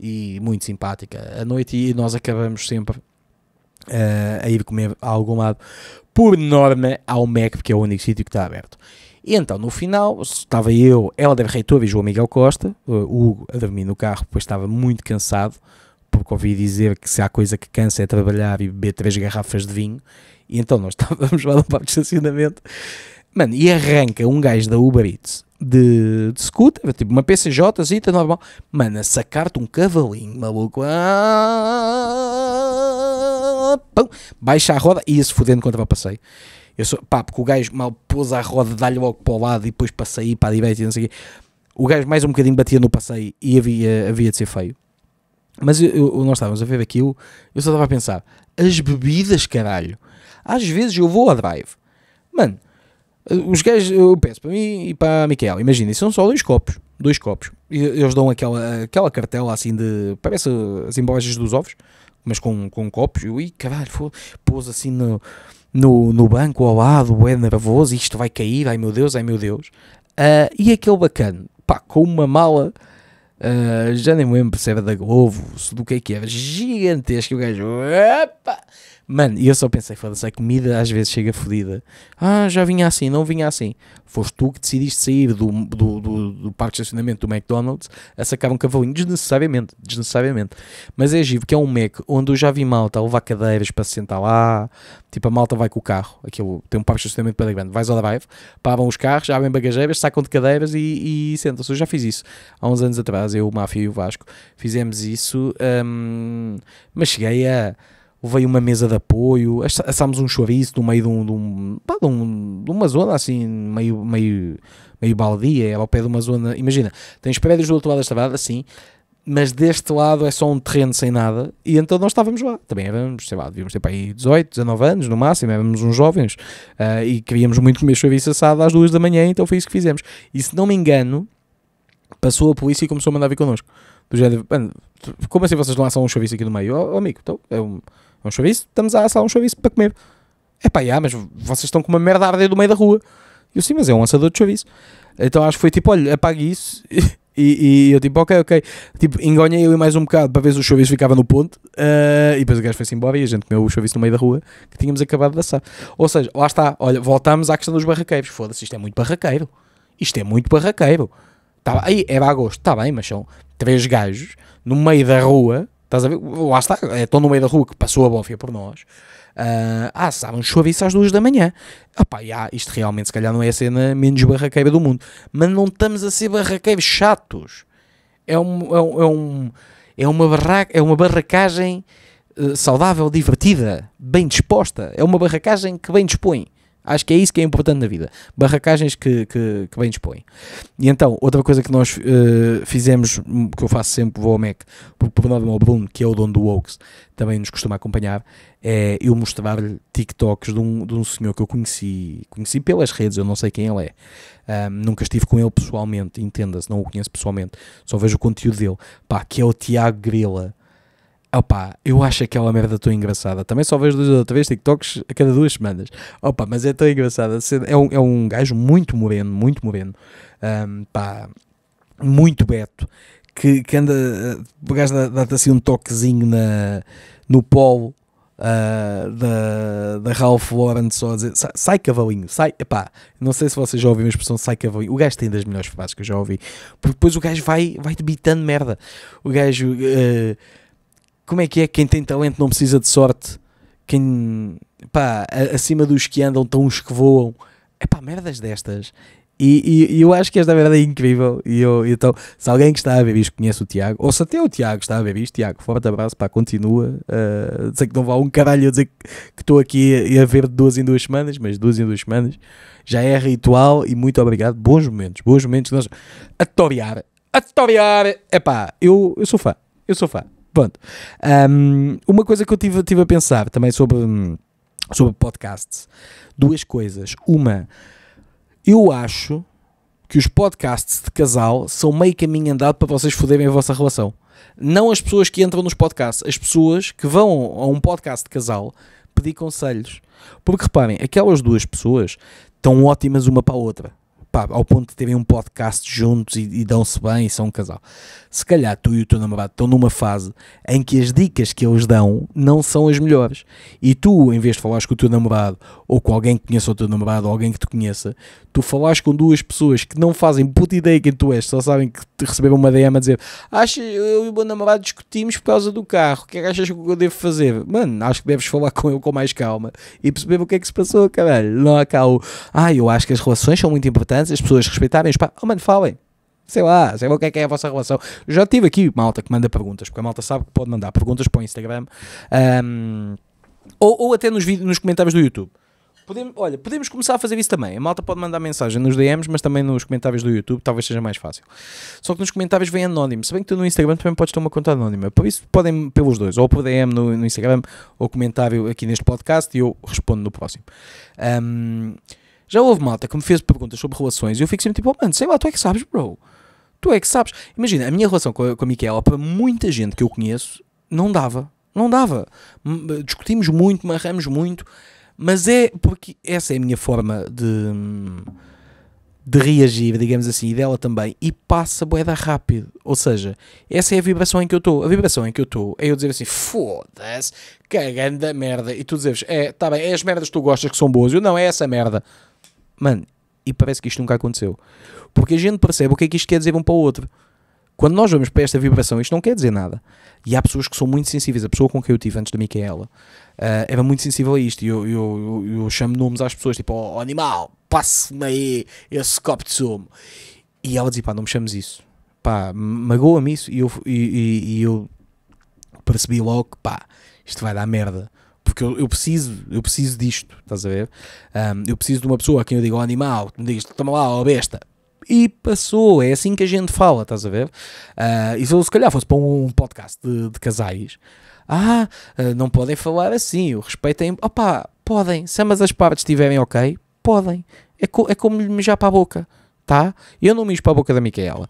e muito simpática a noite, e nós acabamos sempre uh, a ir comer a algum lado, por norma, ao Mac, porque é o único sítio que está aberto. E então, no final, estava eu, Helder Reitor e João Miguel Costa, o Hugo a dormir no carro, pois estava muito cansado, porque ouvi dizer que se há coisa que cansa é trabalhar e beber três garrafas de vinho, e então nós estávamos lá no parque de estacionamento Mano, e arranca um gajo da Uber Eats de, de scooter, é tipo uma PCJ, assim tá normal. Mano, a sacar-te um cavalinho, maluco. Ah, pão, baixa a roda e ia-se fodendo contra o passeio. Eu sou, pá, porque o gajo mal pôs a roda, dá-lhe logo para o lado e depois para sair, para a direita e não sei o quê. O gajo mais um bocadinho batia no passeio e havia, havia de ser feio. Mas eu, eu, nós estávamos a ver aquilo, eu só estava a pensar, as bebidas, caralho. Às vezes eu vou a drive. Mano, Uh, os gajos, eu peço para mim e para a Miquel, imagina, são só dois copos, dois copos. E eles dão aquela, aquela cartela assim de, parece as embalagens dos ovos, mas com, com copos. E ui, caralho, foi, pôs assim no, no, no banco ao lado, é nervoso, isto vai cair, ai meu Deus, ai meu Deus. Uh, e aquele bacana, pá, com uma mala... Uh, já nem me lembro se era da Globo, do que é que era, gigantesco. O gajo, opa, Mano, e eu só pensei, foda-se, a comida às vezes chega fodida. Ah, já vinha assim, não vinha assim. Foste tu que decidiste sair do, do, do, do parque de estacionamento do McDonald's a sacar um cavalinho, desnecessariamente, desnecessariamente. Mas é giro, que é um Mac onde eu já vi malta a levar cadeiras para se sentar lá, tipo a malta vai com o carro, aquilo, tem um parque de estacionamento para grande, vais ao drive, pavam os carros, abrem bagageiras, sacam de cadeiras e, e sentam-se. Eu já fiz isso há uns anos atrás, eu, o Máfia e o Vasco, fizemos isso, hum, mas cheguei a veio uma mesa de apoio, assámos um chouriço no meio de, um, de, um, pá, de, um, de, uma zona assim, meio, meio, meio baldia, era ao pé de uma zona. Imagina, tens prédios do outro lado da estrada, assim, mas deste lado é só um terreno sem nada, e então nós estávamos lá. Também éramos, sei lá, devíamos ter para aí 18, 19 anos no máximo, éramos uns jovens uh, e queríamos muito comer chouriço assado às duas da manhã, então foi isso que fizemos. E se não me engano, passou a polícia e começou a mandar vir connosco. Do género, como assim vocês lançam um chouriço aqui no meio? Oh, oh amigo, então é um um chouriço? Estamos a assar um chouriço para comer. É pá, yeah, mas vocês estão com uma merda arder do meio da rua. Eu sim, mas é um assador de chouriço. Então acho que foi tipo, olha, apague isso. E, e, eu tipo, ok, ok. Tipo, engonhei eu mais um bocado para ver se o chouriço ficava no ponto. Uh, e depois o gajo foi-se embora e a gente comeu o chouriço no meio da rua que tínhamos acabado de assar. Ou seja, lá está. Olha, voltamos à questão dos barraqueiros. Foda-se, isto é muito barraqueiro. Isto é muito barraqueiro. Tá, aí, era agosto. Está bem, mas são três gajos no meio da rua Estás a ver? Lá está, estão é no meio da rua que passou a bófia por nós. Uh, ah, ah estavam isso às duas da manhã. Opá, já, isto realmente se calhar não é a cena menos barraqueira do mundo. Mas não estamos a ser barraqueiros chatos. É, um, é, um, é, um, é uma, barra, é uma barracagem eh, saudável, divertida, bem disposta. É uma barracagem que bem dispõe. Acho que é isso que é importante na vida. Barracagens que, que, que bem dispõem. E então, outra coisa que nós uh, fizemos, hum, que eu faço sempre, vou ao Mac, porque por norma o Bruno, que é o dono do Oaks, também nos costuma acompanhar, é eu mostrar-lhe TikToks de um, de um senhor que eu conheci, conheci pelas redes, eu não sei quem ele é. Um, nunca estive com ele pessoalmente, entenda-se, não o conheço pessoalmente, só vejo o conteúdo dele. Pá, que é o Tiago Grila Opa, eu acho aquela merda tão engraçada. Também só vejo duas ou três TikToks a cada duas semanas. Opa, mas é tão engraçada. É um, é um gajo muito moreno, muito moreno. Um, pá, muito beto. Que, que anda. Eh, o gajo dá-te assim um toquezinho na, no polo uh, da, da Ralph Lauren só a dizer sai, sai cavalinho, sai. Epá, não sei se vocês já ouviram a expressão sai cavalinho. O gajo tem das melhores frases que eu já ouvi. Porque depois o gajo vai, vai debitando merda. O gajo. Uh, como é que é? Quem tem talento não precisa de sorte. Quem, pá, acima dos que andam, tão os que voam. É pá, merdas destas. E, e, eu acho que esta merda é incrível. E eu, então, se alguém que está a ver isto conhece o Tiago, ou se até o Tiago está a ver isto, Tiago, forte abraço, pá, continua. Uh, eh, sei que não vá um caralho a dizer que estou aqui a, a, ver de duas em duas semanas, mas duas em duas semanas já é ritual. E muito obrigado. Bons momentos, bons momentos. Nós, a Toriar, a Toriar, É pá, eu, eu sou fã, eu sou fã. Pronto. Um, uma coisa que eu tive, tive a pensar também sobre, hum, sobre podcasts. Duas coisas. Uma, eu acho que os podcasts de casal são meio caminho andado para vocês foderem a vossa relação. Não as pessoas que entram nos podcasts, as pessoas que vão a um podcast de casal pedir conselhos. Porque reparem, aquelas duas pessoas estão ótimas uma para a outra pá, ao ponto de terem um podcast juntos e, e dão-se bem e são um casal. Se calhar tu e o teu namorado estão numa fase em que as dicas que eles dão não são as melhores. E tu, em vez de falares com o teu namorado ou com alguém que conheça o teu namorado ou alguém que te conheça, tu falas com duas pessoas que não fazem puta ideia quem tu és, só sabem que te receberam uma DM a dizer: Achas, eu e o meu namorado discutimos por causa do carro, o que é que achas que eu devo fazer? Mano, acho que deves falar com ele com mais calma e perceber o que é que se passou, caralho. Não há cá o, ah, eu acho que as relações são muito importantes as pessoas respeitarem os pá, Oh, mano, falem. Sei lá, sei lá o que é que é a vossa relação. Já tive aqui malta que manda perguntas, porque a malta sabe que pode mandar perguntas para o Instagram um, ou, ou até nos, vídeos, nos comentários do YouTube. Podemos, olha, podemos começar a fazer isso também. A malta pode mandar mensagem nos DMs, mas também nos comentários do YouTube, talvez seja mais fácil. Só que nos comentários vem anónimo. Se bem que tu no Instagram também podes ter uma conta anónima. Por isso podem pelos dois, ou por DM no, no Instagram, ou comentário aqui neste podcast e eu respondo no próximo. Um, já houve malta que me fez perguntas sobre relações e eu fico sempre tipo, oh, mano, sei lá, tu é que sabes, bro. Tu é que sabes. Imagina, a minha relação com a, com a para muita gente que eu conheço, não dava. Não dava. Discutimos muito, marramos muito, mas é porque essa é a minha forma de, de reagir, digamos assim, e dela também, e passa boeda rápido. Ou seja, essa é a vibração em que eu estou. A vibração em que eu estou é eu dizer assim, foda-se, cagando merda, e tu dizes, é, tá bem, é as merdas que tu gostas que são boas, eu não, é essa merda. Mano, e parece que isto nunca aconteceu. Porque a gente percebe o que é que isto quer dizer um para o outro. Quando nós vamos para esta vibração, isto não quer dizer nada. E há pessoas que são muito sensíveis. A pessoa com quem eu tive antes da Micaela é uh, eh, era muito sensível a isto. E eu, eu, eu, eu, chamo nomes às pessoas, tipo, oh, animal, passe-me aí esse copo de sumo. E ela dizia, pá, não me chames isso. Pá, magoa-me isso. E eu, e, e, e eu percebi logo que, pá, isto vai dar merda porque eu, eu, preciso, eu preciso disto, estás a ver? Um, eu preciso de uma pessoa a quem eu digo, oh, animal, que me digas, toma lá, ó oh, besta. E passou, é assim que a gente fala, estás a ver? Uh, e se eu se calhar fosse para um podcast de, de casais, ah, ah não podem falar assim, o respeito é opá, podem, se ambas as partes estiverem ok, podem. É, co é como lhe mijar para a boca, tá? Eu não mijo para a boca da Micaela.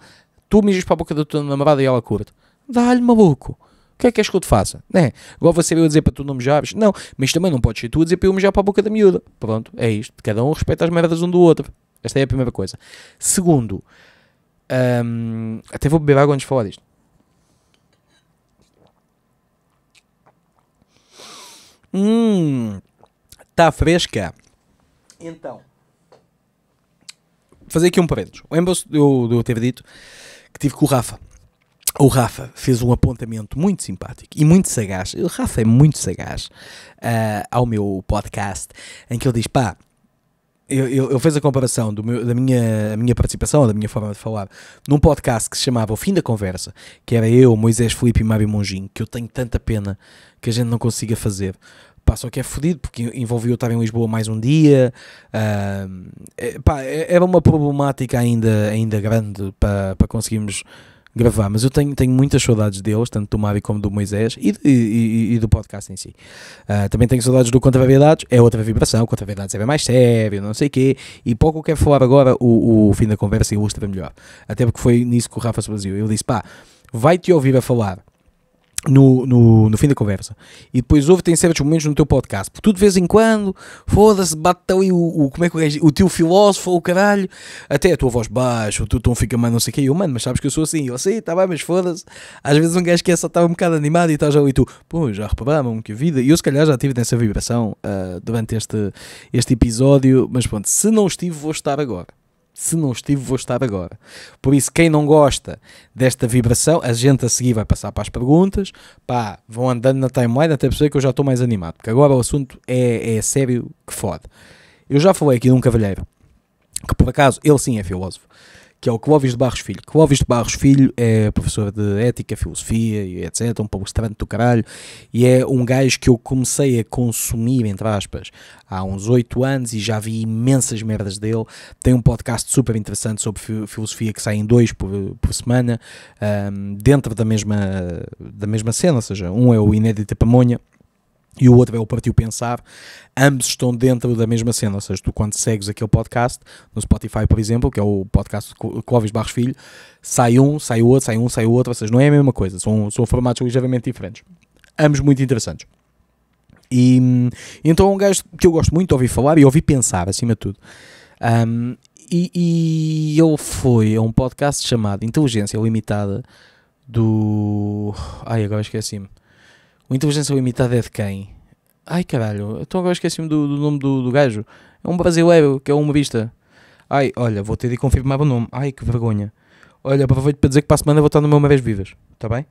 Tu mijas para a boca da tua namorada e ela curte. Dá-lhe maluco que é que queres que eu te faça? Né? Igual você veio dizer para tu não jabes Não, mas também não podes ser tu a dizer para eu mejar para a boca da miúda. Pronto, é isto. Cada um respeita as merdas um do outro. Esta é a primeira coisa. Segundo, hum, até vou beber água antes de falar disto. Hum, está fresca. Então, fazer aqui um parênteses. Lembram-se de eu ter dito que tive com o Rafa o Rafa fez um apontamento muito simpático e muito sagaz. O Rafa é muito sagaz uh, ao meu podcast, em que ele diz: pá, eu, fez a comparação meu, da minha, minha participação, da minha forma de falar, num podcast que se chamava O Fim da Conversa, que era eu, Moisés Felipe e Mário Monjim, que eu tenho tanta pena que a gente não consiga fazer. Pá, só que é fodido, porque envolveu estar em Lisboa mais um dia. Uh, pá, é, era uma problemática ainda, ainda grande para conseguirmos gravar, mas eu tenho, tenho muitas saudades deles, tanto do Mário como do Moisés e, e, e do podcast em si. Uh, também tenho saudades do Contra verdades é outra vibração, Contra verdades é bem mais sério, não sei o quê, e pouco quero falar agora, o, o fim da conversa ilustra melhor. Até porque foi nisso que o Rafa se Brasil. Eu disse, pá, vai-te ouvir a falar no, no, no, fim da conversa. E depois houve, tem certos momentos no teu podcast, porque tu de vez em quando, foda-se, bate ali o, o, como é que é, o teu filósofo, o caralho, até a tua voz baixa, o teu tom fica mais não sei o que, eu, mano, mas sabes que eu sou assim, eu sei, tá bem, mas foda-se. Às vezes um gajo que é só estava um bocado animado e estás ali tu, pô, já repararam que vida, e eu se calhar já tive nessa vibração uh, durante este, este episódio, mas pronto, se não estive, vou estar agora. Se não estive, vou estar agora. Por isso, quem não gosta desta vibração, a gente a seguir vai passar para as perguntas. Pá, vão andando na timeline até perceber que eu já estou mais animado. Porque agora o assunto é, é sério que fode. Eu já falei aqui de um cavalheiro, que por acaso ele sim é filósofo, que é o Clóvis de Barros Filho. Clóvis de Barros Filho é professor de ética, filosofia e etc, um palestrante do caralho, e é um gajo que eu comecei a consumir, entre aspas, há uns oito anos e já vi imensas merdas dele. Tem um podcast super interessante sobre filosofia que sai em dois por, por semana, um, dentro da mesma, da mesma cena, ou seja, um é o Inédita Pamonha, e o outro é o Partiu Pensar, ambos estão dentro da mesma cena, ou seja, tu quando segues aquele podcast, no Spotify, por exemplo, que é o podcast de Clóvis Barros Filho, sai um, sai outro, sai um, sai outro, ou seja, não é a mesma coisa, são, são formatos ligeiramente diferentes. Ambos muito interessantes. E então é um gajo que eu gosto muito de ouvir falar e ouvir pensar, acima de tudo. Um, e, e ele foi a um podcast chamado Inteligência Limitada do. Ai, agora esqueci-me o Inteligência Limitada é de quem? Ai caralho, então agora esqueci-me do, do, nome do, do gajo. É um brasileiro que é um humorista. Ai, olha, vou ter de confirmar o nome. Ai que vergonha. Olha, aproveito para dizer que para a semana vou estar no meu uma vez Vivas, está bem?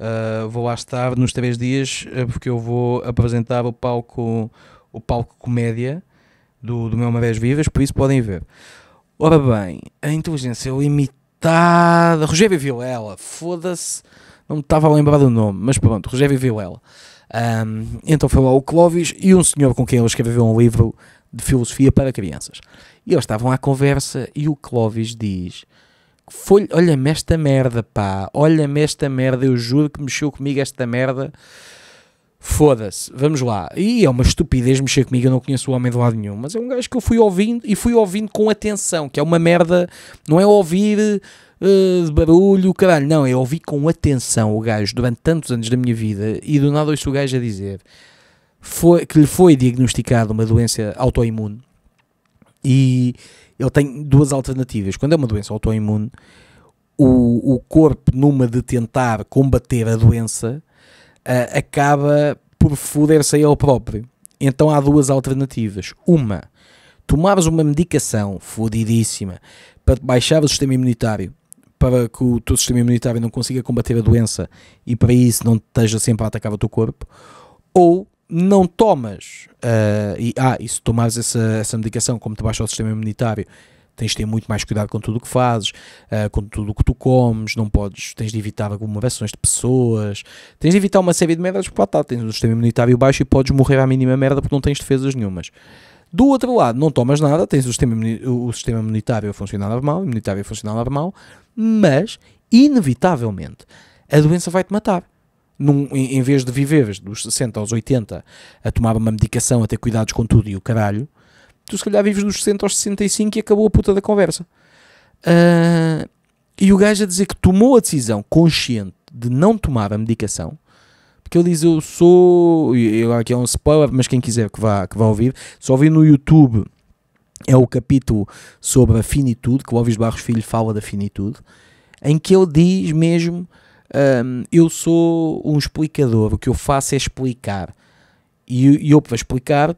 Uh, vou lá estar nos três dias eh, porque eu vou apresentar o palco, o palco comédia do, do meu vez Vivas, por isso podem ver. Ora bem, a inteligência limitada. Rogério Vilela, foda-se não estava a lembrar do nome, mas pronto, Rogério Vilela. Um, então foi lá o Clóvis e um senhor com quem ele escreveu um livro de filosofia para crianças. E eles estavam à conversa e o Clóvis diz: Olha-me esta merda, pá, olha-me esta merda, eu juro que mexeu comigo esta merda. Foda-se, vamos lá. E é uma estupidez mexer comigo, eu não conheço o homem de lado nenhum, mas é um gajo que eu fui ouvindo e fui ouvindo com atenção, que é uma merda, não é ouvir eh, de barulho, caralho. Não, eu ouvi com atenção o gajo durante tantos anos da minha vida e do nada ouço o gajo a dizer foi, que lhe foi diagnosticada uma doença autoimune e ele tem duas alternativas. Quando é uma doença autoimune, o, o corpo, numa de tentar combater a doença, uh, acaba por foder-se a ele próprio. Então há duas alternativas. Uma, tomares uma medicação fodidíssima para baixar o sistema imunitário para que o teu sistema imunitário não consiga combater a doença e para isso não esteja sempre a atacar o teu corpo, ou não tomas, uh, e, ah, e se tomares essa, essa medicação como te baixa o sistema imunitário, tens de ter muito mais cuidado com tudo o que fazes, uh, com tudo o que tu comes, não podes, tens de evitar aglomerações de pessoas, tens de evitar uma série de merdas, porque tá, tens um sistema imunitário baixo e podes morrer à mínima merda porque não tens defesas nenhumas. Do outro lado, não tomas nada, tens o sistema, o sistema imunitário a funcionar normal, imunitário a funcionar normal, mas, inevitavelmente, a doença vai-te matar. Num, em, em, vez de viveres dos 60 aos 80 a tomar uma medicação, a ter cuidados com tudo e o caralho, tu se calhar vives dos 60 aos 65 e acabou a puta da conversa. Uh, e o gajo a dizer que tomou a decisão consciente de não tomar a medicação porque ele diz: Eu sou. Eu, aqui é um spoiler, mas quem quiser que vá, que vá ouvir, só ouvir no YouTube é o capítulo sobre a finitude, que o Alves Barros Filho fala da finitude, em que ele diz mesmo: um, Eu sou um explicador, o que eu faço é explicar. E, e eu, para explicar,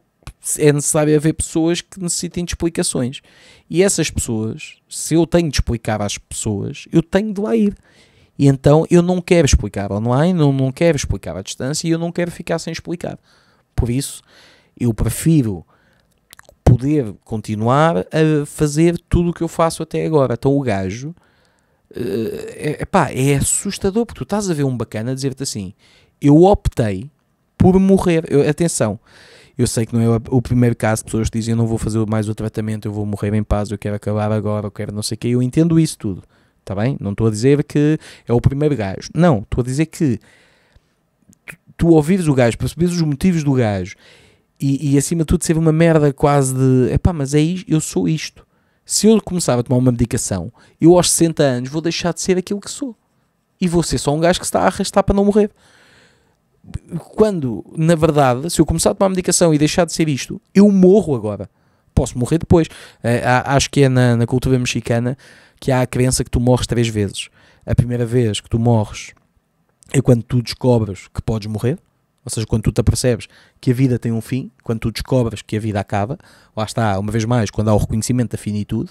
é necessário haver pessoas que necessitem de explicações. E essas pessoas, se eu tenho de explicar às pessoas, eu tenho de lá ir. E então eu não quero explicar online, não, não quero explicar à distância e eu não quero ficar sem explicar. Por isso, eu prefiro poder continuar a fazer tudo o que eu faço até agora. Então o gajo eh, é, epá, é assustador porque tu estás a ver um bacana dizer-te assim: eu optei por morrer. Eu, atenção, eu sei que não é o primeiro caso, pessoas dizem eu não vou fazer mais o tratamento, eu vou morrer em paz, eu quero acabar agora, eu quero não sei o que. Eu entendo isso tudo está bem? Não estou a dizer que é o primeiro gajo. Não, estou a dizer que tu, tu ouvires o gajo, percebes os motivos do gajo e, e, acima de tudo ser uma merda quase de epá, mas é isto, eu sou isto. Se eu começar a tomar uma medicação, eu aos 60 anos vou deixar de ser aquilo que sou. E vou ser só um gajo que se está a arrastar para não morrer. Quando, na verdade, se eu começar a tomar medicação e deixar de ser isto, eu morro agora. Posso morrer depois. Eh, acho que é na, na cultura mexicana que há a crença que tu morres três vezes. A primeira vez que tu morres é quando tu descobres que podes morrer, ou seja, quando tu te apercebes que a vida tem um fim, quando tu descobres que a vida acaba, lá está, uma vez mais, quando há o reconhecimento da finitude.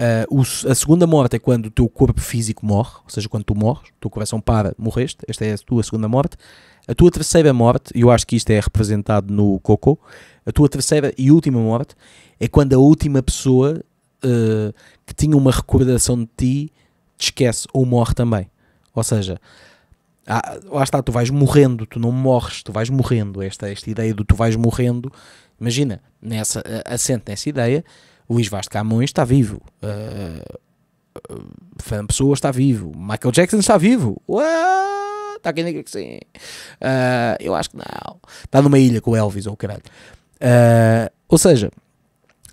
Uh, o, a segunda morte é quando o teu corpo físico morre, ou seja, quando tu morres, o teu coração para, morreste, esta é a tua segunda morte. A tua terceira morte, e eu acho que isto é representado no Coco, a tua terceira e última morte é quando a última pessoa eh, que tinha uma recordação de ti te esquece ou morre também. Ou seja, ah, lá está, tu vais morrendo, tu não morres, tu vais morrendo. Esta, esta ideia do tu vais morrendo, imagina, nessa, assente nessa ideia, Luís Vasco Camões está vivo, uh, uh, Pessoa está vivo, Michael Jackson está vivo. Uau, está quem diga que sim. Uh, eu acho que não. Está numa ilha com o Elvis ou oh, o caralho. Uh, ou seja,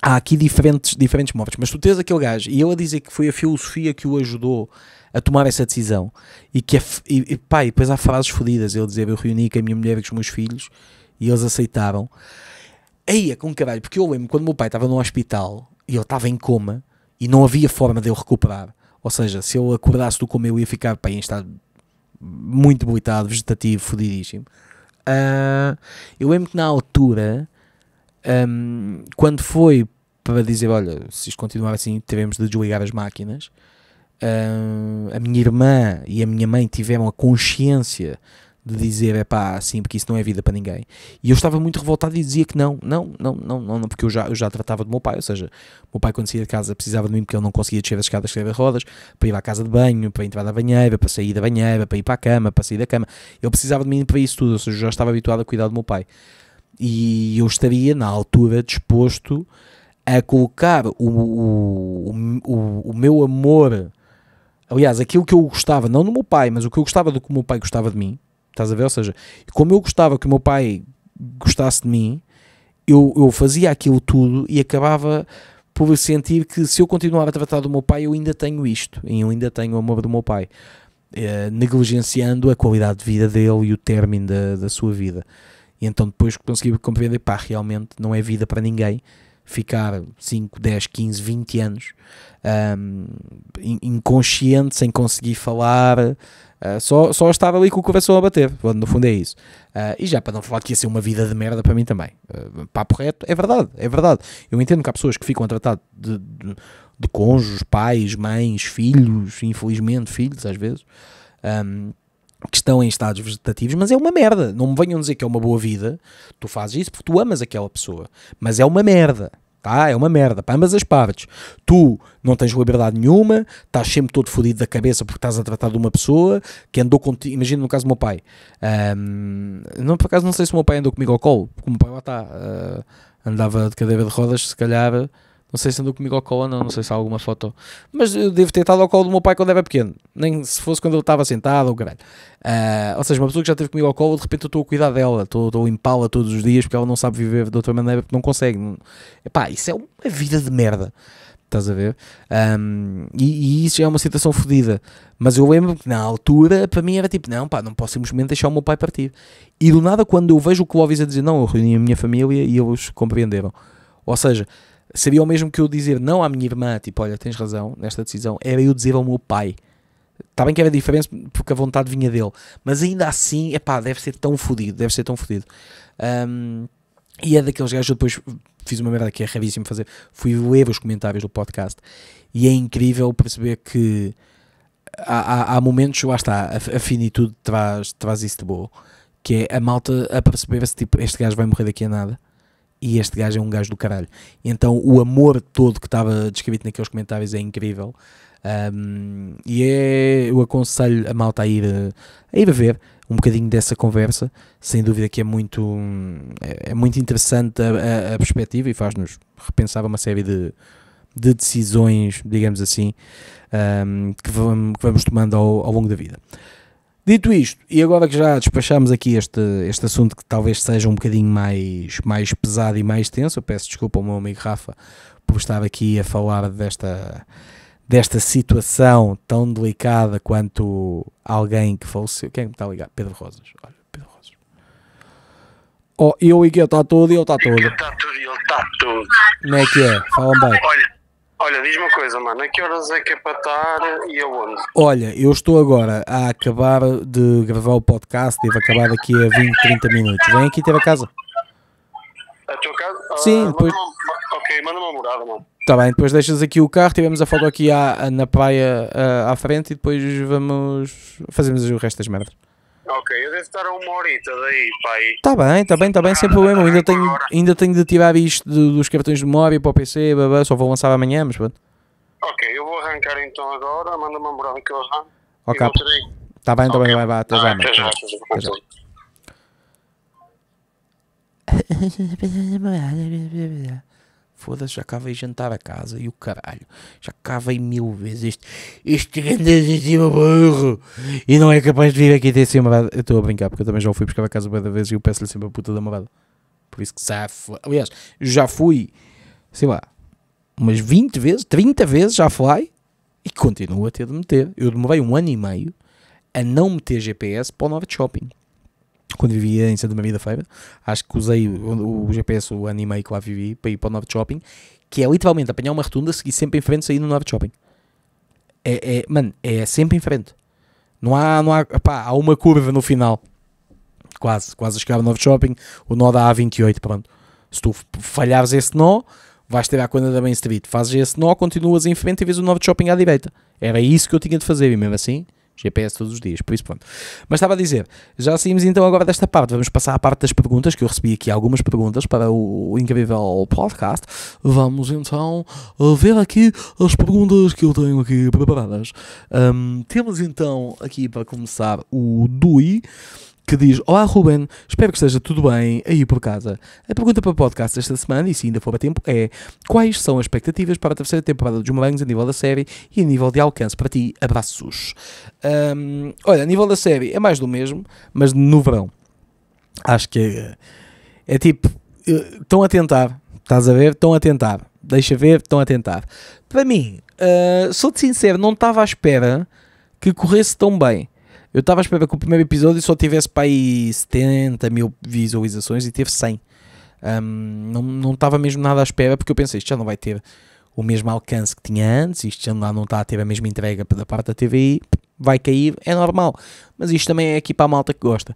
há aqui diferentes, diferentes móveis, mas tu tens aquele gajo e ele a dizer que foi a filosofia que o ajudou a tomar essa decisão e que é, e, e, pá, e depois há frases fodidas, ele dizer eu reuni com a minha mulher e com os meus filhos e eles aceitaram. Aí é com caralho, porque eu lembro quando o meu pai estava no hospital e ele estava em coma e não havia forma de eu recuperar. Ou seja, se eu acordasse do coma eu ia ficar pá, em estado muito boitado, vegetativo, fodidíssimo. Uh, eu lembro que na altura um, quando foi para dizer, olha, se isto continuar assim, teremos de desligar as máquinas, um, a minha irmã e a minha mãe tiveram a consciência de dizer, é pá, assim, porque isso não é vida para ninguém. E eu estava muito revoltado e dizia que não, não, não, não, não, porque eu já, eu já tratava do meu pai, ou seja, o meu pai quando saía de casa precisava de mim porque ele não conseguia descer as escadas escrever rodas, para ir à casa de banho, para entrar da banheira, para sair da banheira, para ir para a cama, para sair da cama. Ele precisava de mim para isso tudo, ou seja, eu já estava habituado a cuidar do meu pai. E eu estaria, na altura, disposto a colocar o, o, o, o meu amor. Aliás, aquilo que eu gostava, não do meu pai, mas o que eu gostava do que o meu pai gostava de mim, estás a ver? Ou seja, como eu gostava que o meu pai gostasse de mim, eu, eu fazia aquilo tudo e acabava por sentir que se eu continuar a tratar do meu pai, eu ainda tenho isto, e eu ainda tenho o amor do meu pai, eh, negligenciando a qualidade de vida dele e o término da, da sua vida. E então depois consegui compreender, pá, realmente não é vida para ninguém ficar 5, 10, 15, 20 anos um, inconsciente, sem conseguir falar, uh, só, só estar ali com o coração a bater. No fundo é isso. Uh, e já para não falar que ia ser uma vida de merda para mim também. Uh, papo reto, é verdade, é verdade. Eu entendo que há pessoas que ficam a tratar de, de, de cônjuges, pais, mães, filhos, infelizmente filhos às vezes. Um, que estão em estados vegetativos, mas é uma merda. Não me venham dizer que é uma boa vida. Tu fazes isso porque tu amas aquela pessoa, mas é uma merda. Tá, é uma merda para ambas as partes. Tu não tens liberdade nenhuma, estás sempre todo fodido da cabeça porque estás a tratar de uma pessoa que andou contigo. Imagina no caso do meu pai. Um, não, por acaso não sei se o meu pai andou comigo ao colo, porque o meu pai lá está. Uh, andava de cadeira de rodas, se calhar não sei se andou comigo ao colo ou não, não sei se há alguma foto. Mas eu devo ter estado ao colo do meu pai quando era pequeno. Nem se fosse quando ele estava sentado ou caralho. Uh, ou seja, uma pessoa que já esteve comigo ao colo, de repente eu estou a cuidar dela, estou, a limpá-la todos os dias porque ela não sabe viver de outra maneira porque não consegue. Epá, isso é uma vida de merda. Estás a ver? Um, e, e, isso é uma situação fodida. Mas eu lembro que na altura, para mim era tipo, não, pá, não posso simplesmente deixar o meu pai partir. E do nada, quando eu vejo o Clóvis a dizer, não, eu reuni a minha família e eles compreenderam. Ou seja, Seria o mesmo que eu dizer não à minha irmã, tipo, olha, tens razão nesta decisão, era eu dizer ao meu pai. Está bem que era diferente porque a vontade vinha dele, mas ainda assim, é pá, deve ser tão fodido, deve ser tão fodido. Um, e é daqueles gajos, eu depois fiz uma merda que é raríssimo fazer, fui ler os comentários do podcast e é incrível perceber que há, há, há momentos, lá está, a, a finitude traz, traz isso de boa, que é a malta a perceber-se, tipo, este gajo vai morrer daqui a nada e este gajo é um gajo do caralho. Então o amor todo que estava descrito naqueles comentários é incrível. Um, e é, eu aconselho a malta a ir, a ir a ver um bocadinho dessa conversa. Sem dúvida que é muito, é, é muito interessante a, a, a perspectiva e faz-nos repensar uma série de, de decisões, digamos assim, um, que, vamos, que, vamos, tomando ao, ao longo da vida. Dito isto, e agora que já despachamos aqui este, este assunto que talvez seja um bocadinho mais, mais pesado e mais tenso, eu peço desculpa ao meu amigo Rafa por estar aqui a falar desta, desta situação tão delicada quanto alguém que faleceu. Quem é me está a ligar? Pedro Rosas. Olha, Pedro Rosas. Oh, eu e que ele está todo, e ele está todo. Ele está todo, ele está todo. Como é que é? Fala bem. Olha, Olha, diz uma coisa, mano, a que horas é que é para estar e aonde? Olha, eu estou agora a acabar de gravar o podcast, devo acabar daqui a 20, 30 minutos. Vem aqui ter a casa. A tua casa? Ah, Sim, depois. Manda Ok, manda uma morada, mano. Está bem, depois deixas aqui o carro, tivemos a foto aqui à, na praia ah, à frente e depois vamos. fazemos o resto das merdas. Ok, eu devo estar a uma horita daí, pai. Está bem, está bem, está bem, sem problema. Ainda tenho, ainda tenho de tirar isto dos cartões de memória para o PC, babá, só vou lançar amanhã, mas pronto. Ok, eu vou arrancar então agora, manda-me um brado que eu arranco. Ok. Está bem, está okay. bem, vai, vai, até ah, já, até já. Até já. Até já foda-se, já acabei de jantar a casa e o caralho, já acabei mil vezes este, este grande em burro e não é capaz de vir aqui ter assim uma assim Eu estou a brincar porque eu também já fui buscar a casa uma vez e eu peço-lhe sempre a puta da morada. Por isso que safo. Aliás, já fui, sei lá, umas 20 vezes, 30 vezes já fly e continuo a ter de meter. Eu demorei um ano e meio a não meter GPS para o Norte Shopping quando vivia em Santa Maria da Feira, acho que usei o, o GPS o ano e meio que lá vivi para ir para o Norte Shopping, que é literalmente apanhar uma rotunda, seguir sempre em frente sair no Norte Shopping. É, é, mano, é sempre em frente. Não há, não há, pá, há uma curva no final. Quase, quase a chegar ao Norte Shopping, o nó da A28, pronto. Se tu falhares esse nó, vais ter a conta da Main Street, fazes esse nó, continuas em frente e vês o Norte Shopping à direita. Era isso que eu tinha de fazer e mesmo assim GPS todos os dias, por isso pronto. Mas estava a dizer, já saímos então agora desta parte, vamos passar à parte das perguntas, que eu recebi aqui algumas perguntas para o, o incrível podcast. Vamos então ver aqui as perguntas que eu tenho aqui preparadas. Um, temos então aqui para começar o Dui que diz: Olá, Ruben, espero que esteja tudo bem aí por casa. A pergunta para o podcast esta semana, e se ainda for a tempo, é: Quais são as expectativas para a terceira temporada dos Morangos a nível da série e a nível de alcance? Para ti, abraços. Um, olha, a nível da série é mais do mesmo, mas no verão. Acho que é, é tipo: eh, estão a tentar, estás a ver? Estão a tentar. Deixa ver, estão a tentar. Para mim, uh, sou-te sincero, não estava à espera que corresse tão bem. Eu estava a esperar que o primeiro episódio só tivesse para aí 70 mil visualizações e teve 100. Um, não estava mesmo nada à espera porque eu pensei, isto já não vai ter o mesmo alcance que tinha antes, isto já não está a ter a mesma entrega da parte da TVI vai cair, é normal. Mas isto também é aqui para a malta que gosta.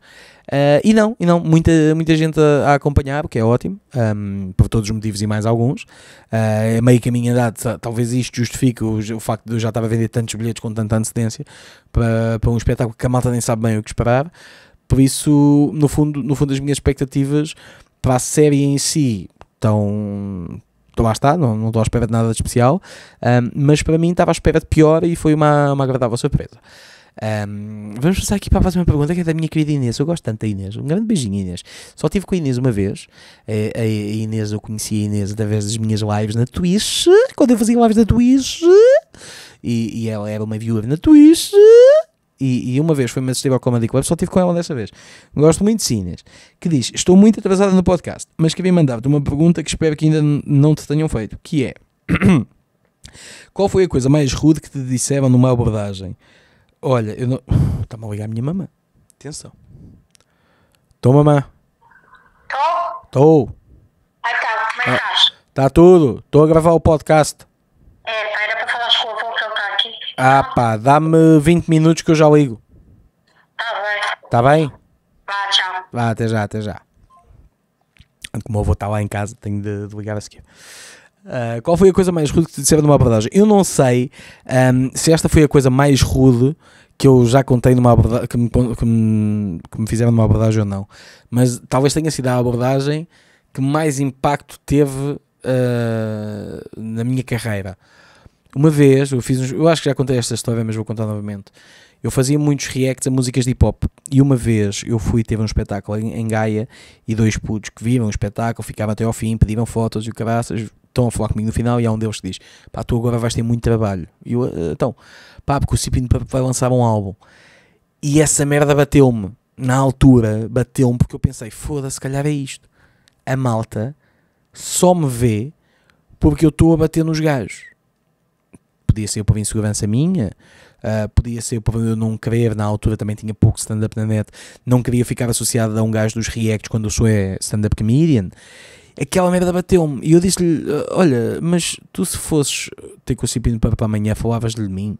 Uh, e não, e não, muita, muita gente a, a acompanhar, o que é ótimo, um, por todos os motivos e mais alguns. Uh, meio caminho andado, talvez isto justifique o, o, facto de eu já estar a vender tantos bilhetes com tanta antecedência para, para um espetáculo que a malta nem sabe bem o que esperar. Por isso, no fundo, no fundo as minhas expectativas para a série em si estão, então, lá está, não, não estou à espera de nada de especial, um, mas para mim estava à espera de pior e foi uma, uma agradável surpresa. Um, vamos passar aqui para a próxima pergunta que é da minha querida Inês. Eu gosto tanto da Inês. Um grande beijinho, Inês. Só tive com a Inês uma vez. A, Inês, eu conheci a Inês através das minhas lives na Twitch. Quando eu fazia lives na Twitch. E, e ela era uma viúva na Twitch e, e uma vez foi-me assistir ao Comedy Club, só tive com ela dessa vez. Gosto muito de Cines, que diz: Estou muito atrasada no podcast, mas queria mandar-te uma pergunta que espero que ainda não te tenham feito, que é. Qual foi a coisa mais rude que te disseram numa abordagem? Olha, eu não. Está-me a ligar a minha mamã. Atenção. Estou, mamã. Estou? Estou. Ah, tá. Como é que ah, estás? Está tudo. Estou a gravar o podcast. É, era ah pá, dá-me 20 minutos que eu já ligo. Tá bem. Tá bem? Vá, tchau. Vá, até já, até já. Como eu vou estar lá em casa, tenho de, de ligar a seguir. Uh, qual foi a coisa mais rude que te disseram numa abordagem? Eu não sei um, se esta foi a coisa mais rude que eu já contei numa abordagem, que me, que, me, que me fizeram numa abordagem ou não, mas talvez tenha sido a abordagem que mais impacto teve uh, na minha carreira. Uma vez, eu fiz uns, eu acho que já contei esta história, mas vou contar novamente. Eu fazia muitos reacts a músicas de hip hop e uma vez eu fui, teve um espetáculo em, em Gaia e dois putos que viram o espetáculo, ficavam até ao fim, pediram fotos e o caraças, estão a falar comigo no final e há um deles que diz: pá, tu agora vais ter muito trabalho. E eu, eh, então, pá, porque o Cipino vai lançar um álbum. E essa merda bateu-me, na altura, bateu-me porque eu pensei: foda-se, se calhar é isto. A malta só me vê porque eu estou a bater nos gajos podia ser por insegurança minha, uh, podia ser por eu não querer, na altura também tinha pouco stand-up na net, não queria ficar associado a um gajo dos reacts quando o sou é stand-up comedian. Aquela merda bateu-me e eu disse-lhe: Olha, mas tu se fosses ter com o Cipino para, amanhã, falavas-lhe de mim.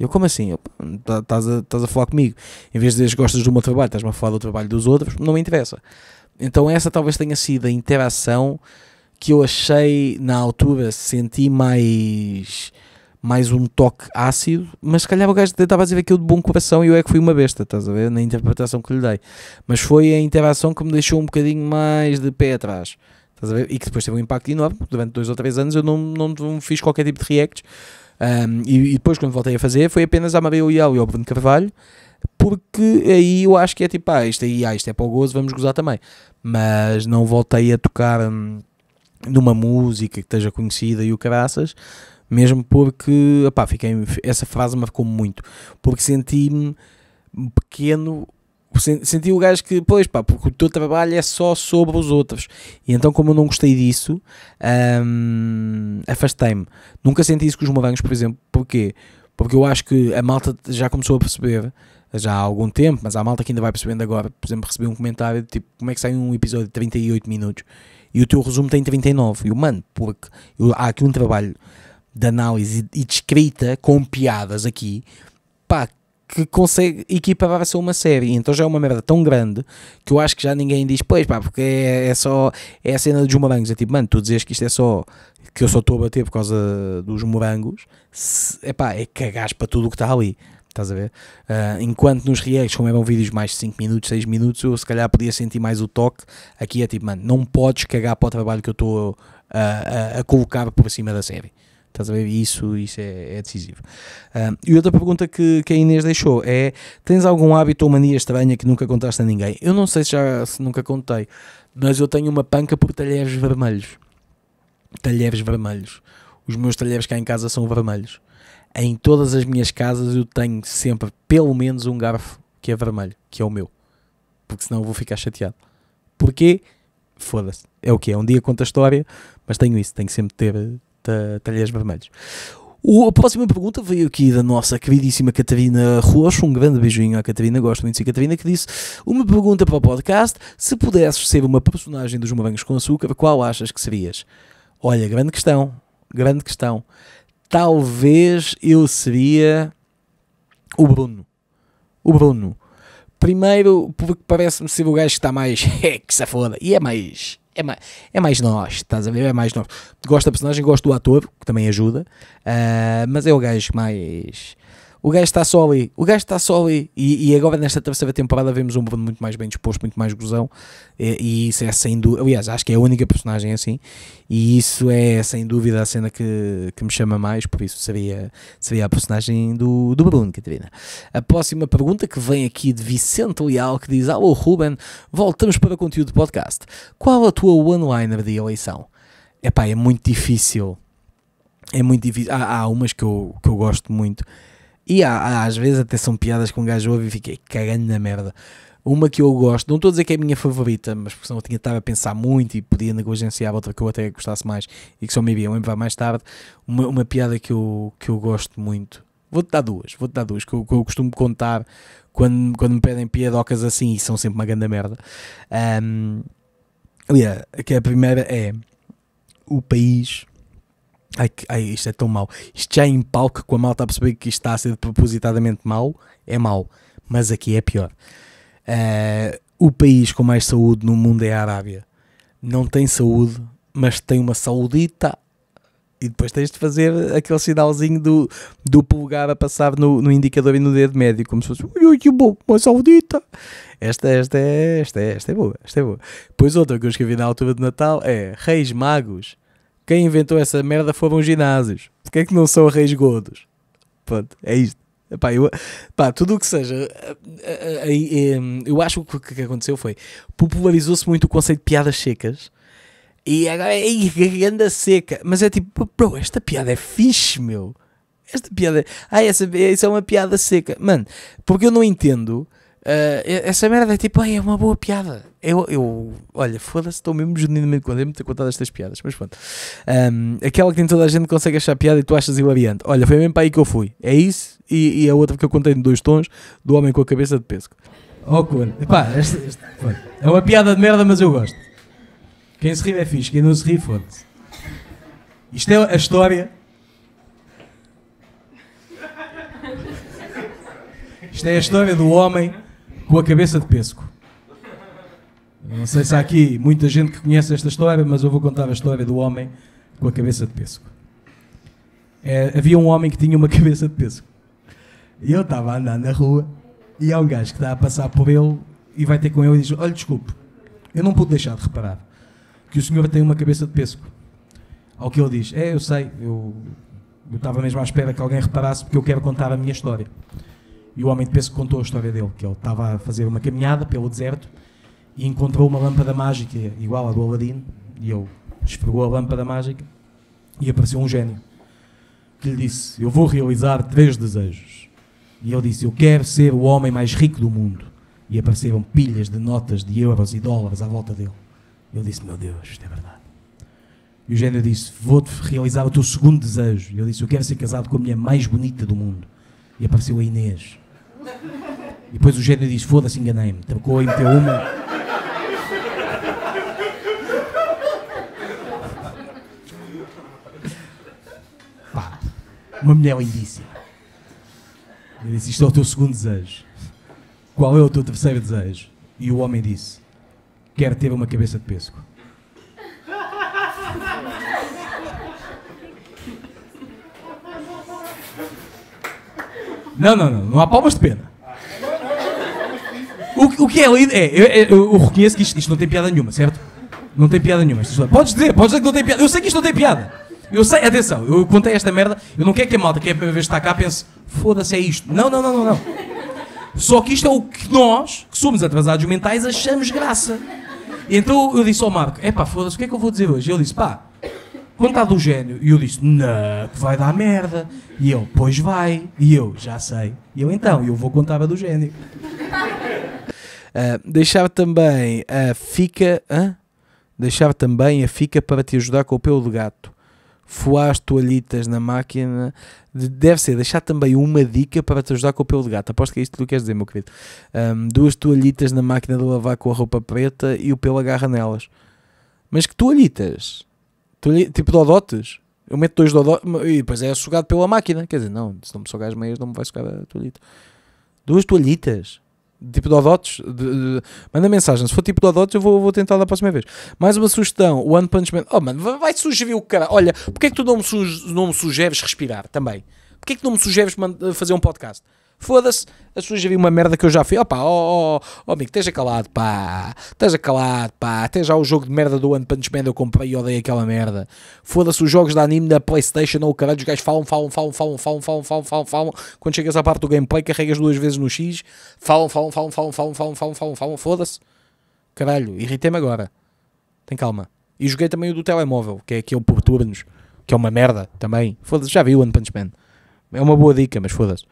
Eu, como assim? Tá, estás a, a falar comigo. Em vez de dizeres gostas do meu trabalho, estás-me a falar do trabalho dos outros, não me interessa. Então, essa talvez tenha sido a interação que eu achei na altura, senti mais mais um toque ácido, mas se calhar o gajo tentava fazer aquilo de bom coração e eu é que fui uma besta, estás a ver? Na interpretação que lhe dei. Mas foi a interação que me deixou um bocadinho mais de pé atrás. Estás a ver? E que depois teve um impacto enorme. Durante dois ou três anos eu não, não fiz qualquer tipo de reacts. Um, e, e, depois, quando voltei a fazer, foi apenas a Maria Leal e ao Bruno Carvalho, porque aí eu acho que é tipo, ah, isto, aí, ah, isto é para o gozo, vamos gozar também. Mas não voltei a tocar. Hum, numa música que esteja conhecida e o caraças, mesmo porque, opá, fiquei, essa frase marcou muito. Porque senti-me pequeno senti o gajo que, pois pá, porque o teu trabalho é só sobre os outros. E então, como eu não gostei disso, hum, afastei-me. Nunca senti isso com os morangos, por exemplo. Porquê? Porque eu acho que a malta já começou a perceber, já há algum tempo, mas há malta que ainda vai percebendo agora. Por exemplo, recebi um comentário de tipo, como é que sai um episódio de 38 minutos e o teu resumo tem 39? E eu, mano, porque eu, há aqui um trabalho de análise e de escrita com piadas aqui, pá, que consegue equiparar-se a uma série. Então já é uma merda tão grande que eu acho que já ninguém diz, pois pá, porque é, é só. É a cena dos morangos. É tipo, mano, tu dizes que isto é só. que eu só estou a bater por causa dos morangos. É pá, é cagás para tudo o que está ali. Estás a ver? Uh, enquanto nos reacts, como eram vídeos mais de 5 minutos, 6 minutos, eu se calhar podia sentir mais o toque. Aqui é tipo, mano, não podes cagar para o trabalho que eu estou a, a, a colocar por cima da série. Estás a ver? Isso, isso é, é decisivo. Um, e outra pergunta que, que a Inês deixou é: tens algum hábito ou mania estranha que nunca contaste a ninguém? Eu não sei se já se nunca contei, mas eu tenho uma panca por talheres vermelhos. Talheres vermelhos. Os meus talheres cá em casa são vermelhos. Em todas as minhas casas eu tenho sempre pelo menos um garfo que é vermelho, que é o meu. Porque senão eu vou ficar chateado. Porquê? Foda-se. É o que é. Um dia conta a história, mas tenho isso. Tenho sempre de ter talheres vermelhos. a próxima pergunta veio aqui da nossa queridíssima Catarina Roxo. Um grande beijinho à Catarina, gosto muito de si, Catarina, que disse: Uma pergunta para o podcast: Se pudesses ser uma personagem dos Morangos com Açúcar, qual achas que serias? Olha, grande questão, grande questão. Talvez eu seria o Bruno. O Bruno. Primeiro, porque parece-me ser o gajo que está mais. que se foda. E é mais é mais, é mais nós, estás a ver? É mais nós. Gosto da personagem, gosto do ator, que também ajuda, uh, mas é o gajo mais o gajo está só ali, o gajo está só ali. E, e agora nesta terceira temporada vemos um Bruno muito mais bem disposto, muito mais gozão. E, e, isso é sem dúvida, aliás, acho que é a única personagem assim. E isso é sem dúvida a cena que, que me chama mais, por isso seria, seria a personagem do, do Bruno, Catarina. A próxima pergunta que vem aqui de Vicente Leal, que diz: Alô Ruben, voltamos para o conteúdo do podcast. Qual a tua one-liner de eleição? Epá, é muito difícil. É muito difícil. Há, há umas que eu, que eu gosto muito. E há, às vezes até são piadas que um gajo ouve e fiquei cagando na merda. Uma que eu gosto, não estou a dizer que é a minha favorita, mas porque senão eu tinha estado a pensar muito e podia negligenciar outra que eu até gostasse mais e que só me iam lembrar mais tarde. Uma, uma piada que eu, que eu gosto muito. Vou-te dar duas, vou-te dar duas, que eu, que eu costumo contar quando, quando me pedem piadocas assim e são sempre uma grande merda. Um, que a primeira é o país Ai, ai, isto é tão mau. Isto já é em palco com a malta a perceber que isto está a ser propositadamente mau, é mau. Mas aqui é pior. Uh, o país com mais saúde no mundo é a Arábia. Não tem saúde, mas tem uma saudita. E depois tens de fazer aquele sinalzinho do, do polegar a passar no, no indicador e no dedo médio, como se fosse ui, que bom, uma saudita. Esta, esta, é, esta, é, esta é boa, esta é boa. Pois outra que eu escrevi na altura de Natal é Reis Magos quem inventou essa merda foram os ginásios. Porquê é que não são reis gordos? Pronto, é isto. Epá, eu, pá, tudo o que seja, eh, eh, eh, eu acho que o que aconteceu foi popularizou-se muito o conceito de piadas secas e agora é grande seca, mas é tipo, bro, esta piada é fixe, meu. Esta piada, ah, essa, isso é uma piada seca, mano, porque eu não entendo. Uh, essa merda é tipo, é uma boa piada. Eu, eu olha, foda-se, estou mesmo genuinamente contente de ter contado estas piadas, mas pronto. Um, aquela que nem toda a gente consegue achar piada e tu achas hilariante. Olha, foi mesmo para aí que eu fui. É isso e, e a outra que eu contei em dois tons do homem com a cabeça de pesco. Oh, cor. Epá, este, este, é uma piada de merda, mas eu gosto. Quem se ri é fixe, quem não se ri, foda-se. Isto é a história. Isto é a história do homem com a cabeça de pesco. Não sei se há aqui muita gente que conhece esta história, mas eu vou contar a história do homem com a cabeça de pêssego. É, havia um homem que tinha uma cabeça de pêssego. E eu estava a andar na rua e há um gajo que está a passar por ele e vai ter com ele e diz: Olha, desculpe, eu não pude deixar de reparar que o senhor tem uma cabeça de pêssego. Ao que ele diz: É, eu sei, eu estava mesmo à espera que alguém reparasse porque eu quero contar a minha história. E o homem de pêssego contou a história dele: que ele estava a fazer uma caminhada pelo deserto e encontrou uma lâmpada mágica igual à do Aladdin e ele esfregou a lâmpada mágica e apareceu um gênio que lhe disse: Eu vou realizar três desejos. E ele disse: Eu quero ser o homem mais rico do mundo. E apareceram pilhas de notas de euros e dólares à volta dele. Ele disse: Meu Deus, isto é verdade. E o gênio disse: Vou-te realizar o teu segundo desejo. E ele disse: Eu quero ser casado com a mulher mais bonita do mundo. E apareceu a Inês. E depois o gênio disse: Foda-se, enganei-me. Trocou e meteu uma. Uma mulher lindíssima. Ele disse: Isto é o teu segundo desejo. Qual é o teu terceiro desejo? E o homem disse: Quero ter uma cabeça de pesco. Não, não, não. Não há palmas de pena. O, o que é lindo é, eu, eu, eu, reconheço que isto, isto não tem piada nenhuma, certo? Não tem piada nenhuma. Isto, podes dizer, podes dizer que não tem piada. Eu sei que isto não tem piada. Eu sei, atenção, eu contei esta merda, eu não quero que a malta que é a primeira vez que está cá pense, foda-se, é isto. Não, não, não, não, não. Só que isto é o que nós, que somos atrasados mentais, achamos graça. Então eu disse ao Marco, é pá, foda-se, o que é que eu vou dizer hoje? Ele disse, pá, vontade do gênio. E eu disse, não, que vai dar merda. E ele, pois vai. E eu, já sei. E eu, então, eu vou contar a do gênio. Uh, ah, deixar também a fica. Hã? Deixar também a fica para te ajudar com o pelo de gato foar as toalhitas na máquina. Deve ser deixar também uma dica para te ajudar com o pelo de gato. Aposto que é isto que tu queres dizer, meu querido. Um, duas toalhitas na máquina de lavar com a roupa preta e o pelo agarra nelas. Mas que toalhitas? tipo dodotes? Eu meto dois dodotes e depois é sugado pela máquina. Quer dizer, não, se não me sugar as meias, não me vai sugar a toalhita. Duas toalhitas? tipo Dodotes, de, manda mensagem. Se for tipo Dodotes, eu vou, vou tentar da próxima vez. Mais uma sugestão: One Punch Man. Oh, mano, vai sugerir o cara. Olha, porque é que tu não me, suge, não me sugeres respirar também? Porquê é que não me sugeres fazer um podcast? Foda-se. A sugerir uma merda que eu já fui. Opa, oh, oh, oh amigo, esteja calado, pá. Esteja calado, pá. Até já o jogo de merda do One Punch Man eu comprei e odeio aquela merda. Foda-se os jogos da anime da Playstation ou o caralho. Os gajos falam, falam, falam, falam, falam, falam, falam, falam, falam. Quando chegas à parte do gameplay, carregas duas vezes no X. Falam, falam, falam, falam, falam, falam, falam, falam, falam. Foda-se. Caralho, irritei-me agora. Tem calma. E joguei também o do telemóvel, que é aquele por turnos, que é uma merda também. Foda-se, já vi o One Punch Man. É uma boa dica, mas foda-se.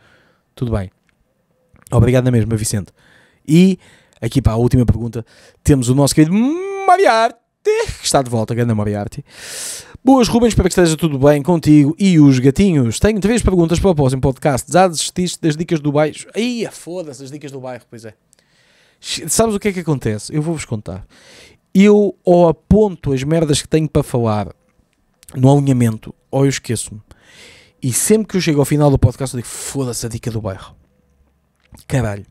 Tudo bem. Obrigado na mesma, Vicente. E aqui para a última pergunta, temos o nosso querido Mariarte, que está de volta, grande Mariarte. Boas, Rubens, espero que esteja tudo bem contigo e os gatinhos. Tenho três perguntas para o próximo podcast. Já desististe das dicas do bairro? Aí, foda-se, as dicas do bairro, pois é. Sabes o que é que acontece? Eu vou-vos contar. Eu ou aponto as merdas que tenho para falar no alinhamento, ou eu esqueço-me. E sempre que eu chego ao final do podcast, eu digo: foda-se a dica do bairro. Caralho,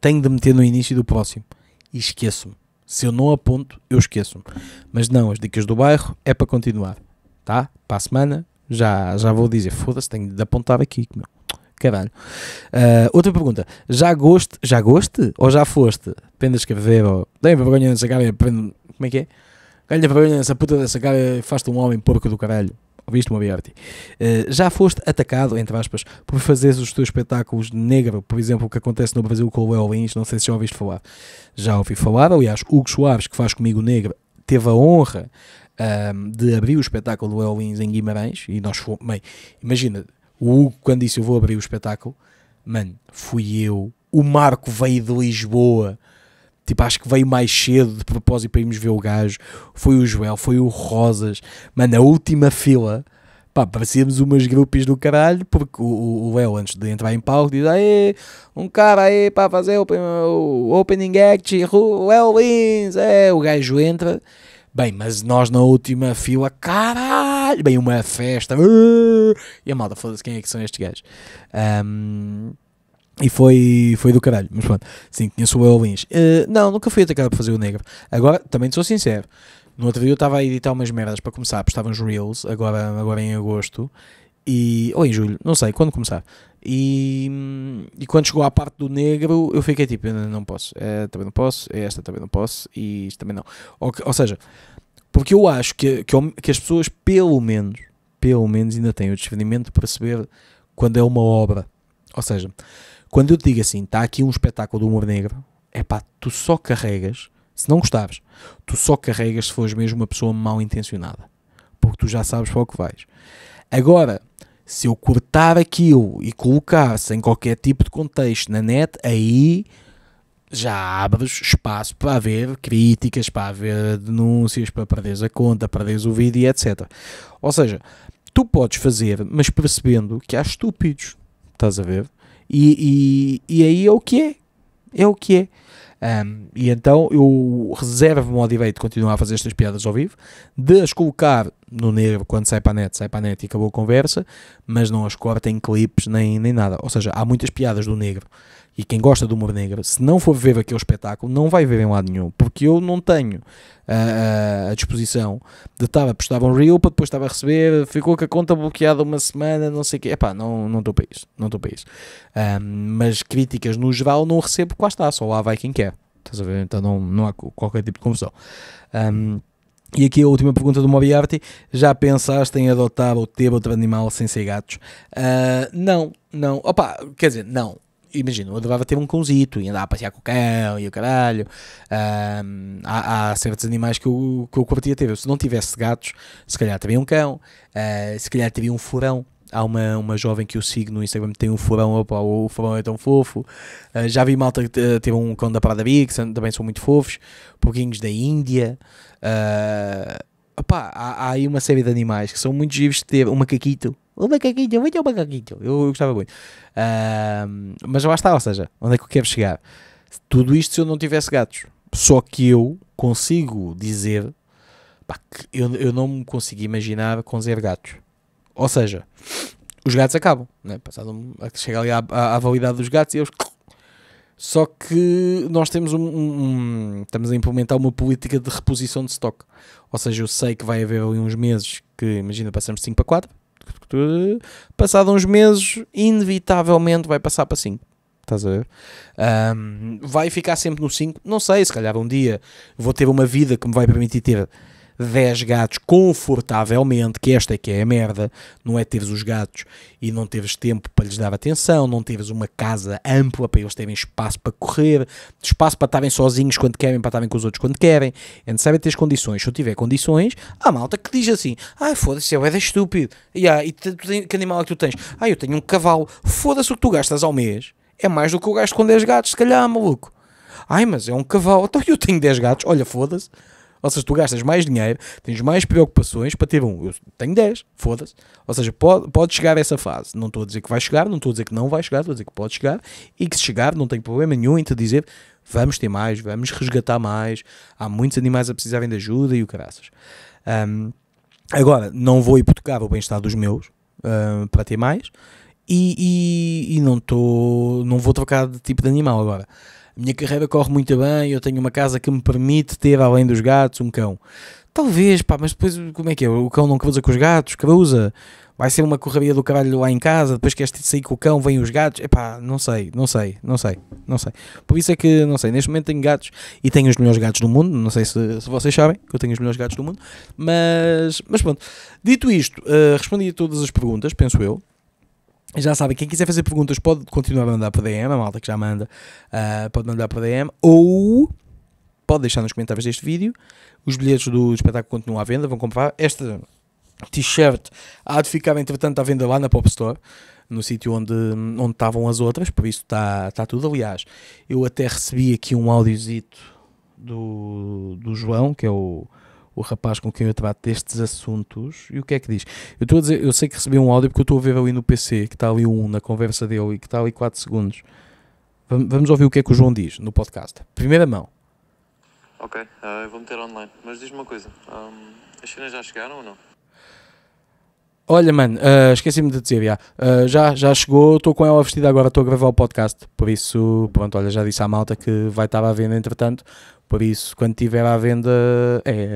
tenho de meter no início do próximo. E esqueço-me. Se eu não aponto, eu esqueço-me. Mas não, as dicas do bairro é para continuar. Tá? Para a semana, já, já vou dizer: foda-se, tenho de apontar aqui. Meu. Caralho. Uh, outra pergunta: já goste, já goste ou já foste? Depende de escrever ou. Tem vergonha nessa cara e Como é que é? Ganha vergonha nessa puta dessa cara e faz-te um homem porco do caralho ouviste uma BRT. Uh, eh, já foste atacado, entre aspas, por fazeres os teus espetáculos negro, por exemplo, o que acontece no Brasil com o El Lins, não sei se já ouviste falar. Já ouvi falar, aliás, Hugo Soares, que faz comigo negro, teve a honra de abrir o espetáculo do El Lins em Guimarães, e nós fomos, bem, imagina, o Hugo, quando disse eu vou abrir o espetáculo, mano, fui eu, o Marco veio de Lisboa, Tipo, acho que veio mais cedo de propósito para irmos ver o gajo. Foi o Joel, foi o Rosas. Mano, na última fila pá, parecíamos umas grupos do caralho, porque o Léo, antes de entrar em palco, diz: aí um cara aí para fazer o, o opening act, Léo Lins, é, o gajo entra. Bem, mas nós na última fila, caralho, bem, uma festa, e a malta, foda-se, quem é que são estes gajos? Um, e foi, foi do caralho, mas pronto, sim, conheço o Will Uh, eh, não, nunca fui atacado por fazer o negro. Agora, também te sou sincero, no outro dia eu estava a editar umas merdas para começar, postava uns Reels, agora, agora em agosto, e, ou em julho, não sei, quando começar. E, e quando chegou à parte do negro, eu fiquei tipo, não posso, é, também não posso, é esta também não posso, e isto também não. Ou, ou seja, porque eu acho que, que, que as pessoas, pelo menos, pelo menos ainda têm o discernimento de perceber quando é uma obra. Ou seja, quando eu te digo assim, está aqui um espetáculo do humor negro, é pá, tu só carregas, se não gostares, tu só carregas se fores mesmo uma pessoa mal intencionada. Porque tu já sabes para o que vais. Agora, se eu cortar aquilo e colocar sem qualquer tipo de contexto na net, aí já abres espaço para haver críticas, para haver denúncias, para perderes a conta, perderes o vídeo e etc. Ou seja, tu podes fazer, mas percebendo que há estúpidos, estás a ver? E, e, e aí é o que é. É o que é. Um, e então eu reservo-me ao direito de continuar a fazer estas piadas ao vivo, de as colocar no negro quando sai para a net, sai para a net e acabou a conversa, mas não as corta em clipes nem, nem nada. Ou seja, há muitas piadas do negro e quem gosta do humor negro, se não for ver aquele espetáculo, não vai ver em lado nenhum, porque eu não tenho a, ah, ah, a, disposição de estar a postar um reel para depois estar a receber, ficou com a conta bloqueada uma semana, não sei o quê. Epá, não estou para isso, não estou para isso. Um, mas críticas no geral não recebo, quase está, só lá vai quem quer. Estás a ver? Então não, não há qualquer tipo de confusão. Um, e aqui a última pergunta do Moriarty: já pensaste em adotar ou ter outro animal sem ser gatos? Uh, não, não. Opa, quer dizer, não imagina, eu adorava ter um cãozito e andar a passear com o cão e o caralho. Um, há, há, certos animais que eu, que eu curtia ter. se não tivesse gatos, se calhar teria um cão, uh, se calhar teria um furão. Há uma, uma jovem que eu sigo no Instagram que tem um furão, opa, o furão é tão fofo. Uh, já vi malta que ah, teve um cão da Prada Big, também são muito fofos. Porquinhos da Índia. Uh, opa, há, há, aí uma série de animais que são muito giros de ter. Um macaquito o macaquinho, muito o macaquinho. Eu, eu gostava muito. Uh, mas lá está, ou seja, onde é que eu quero chegar? Tudo isto se eu não tivesse gatos. Só que eu consigo dizer pá, que eu, eu não me consigo imaginar com zero gatos. Ou seja, os gatos acabam. Né? Passado, chega ali à, à, à validade dos gatos e eles só que nós temos um, um, um, Estamos a implementar uma política de reposição de stock. Ou seja, eu sei que vai haver ali uns meses que, imagina, passamos de 5 para 4 passado uns meses, inevitavelmente vai passar para 5. Estás a ver? Um, vai ficar sempre no 5. Não sei, se calhar um dia vou ter uma vida que me vai permitir ter 10 gatos confortavelmente, que esta é que é a merda, não é teres os gatos e não teres tempo para lhes dar atenção, não teres uma casa ampla para eles terem espaço para correr, espaço para estarem sozinhos quando querem, para estarem com os outros quando querem, é necessário ter condições. Se eu tiver condições, há malta que diz assim, ai foda-se, é era estúpido, ah, e tu, que animal é que tu tens? Ah, eu tenho um cavalo, foda-se o que tu gastas ao mês, é mais do que eu gasto com 10 gatos, se calhar, maluco. Ai, mas é um cavalo. Então eu tenho 10 gatos. Olha, foda-se. Ou seja, tu gastas mais dinheiro, tens mais preocupações para ter um. Eu tenho 10, foda-se. Ou seja, pode, pode chegar a essa fase. Não estou a dizer que vai chegar, não estou a dizer que não vai chegar, estou a dizer que pode chegar e que se chegar não tem problema nenhum em te dizer vamos ter mais, vamos resgatar mais. Há muitos animais a precisarem de ajuda e o caraças. Um, agora, não vou hipotecar o bem-estar dos meus um, ah, para ter mais e, e, e não, tô, não vou trocar de tipo de animal agora minha carreira corre muito bem, eu tenho uma casa que me permite ter, além dos gatos, um cão. Talvez, pá, mas depois como é que é? O cão não cruza com os gatos, cruza. Vai ser uma correria do caralho lá em casa, depois queres sair com o cão, vêm os gatos. é pá não sei, não sei, não sei, não sei. Por isso é que, não sei, neste momento tenho gatos e tenho os melhores gatos do mundo. Não sei se, se vocês sabem que eu tenho os melhores gatos do mundo. Mas, mas pronto. Dito isto, uh, respondi a todas as perguntas, penso eu. Já sabem, quem quiser fazer perguntas pode continuar a mandar para DM, a malta que já manda, uh, pode mandar para DM, ou pode deixar nos comentários deste vídeo. Os bilhetes do espetáculo continuam à venda, vão comprar. Esta t-shirt há de ficar, entretanto, à venda lá na Pop Store, no sítio onde, onde estavam as outras, por isso está está tudo. Aliás, eu até recebi aqui um audiozito do, do João, que é o o rapaz com quem eu trato destes assuntos, e o que é que diz? Eu estou a dizer, eu sei que recebi um áudio porque eu estou a ver ali no PC, que está ali um na conversa dele e que está ali 4 segundos. Vamos ouvir o que é que o João diz no podcast. Primeira mão. Ok, uh, eu vou meter online. Mas diz-me uma coisa: um, as cenas já chegaram ou não? Olha, mano, uh, esqueci-me de dizer, já. Uh, já, já chegou, estou com ela vestida agora, estou a gravar o podcast. Por isso, pronto, olha, já disse à malta que vai estar a venda entretanto. Por isso, quando tiver à venda,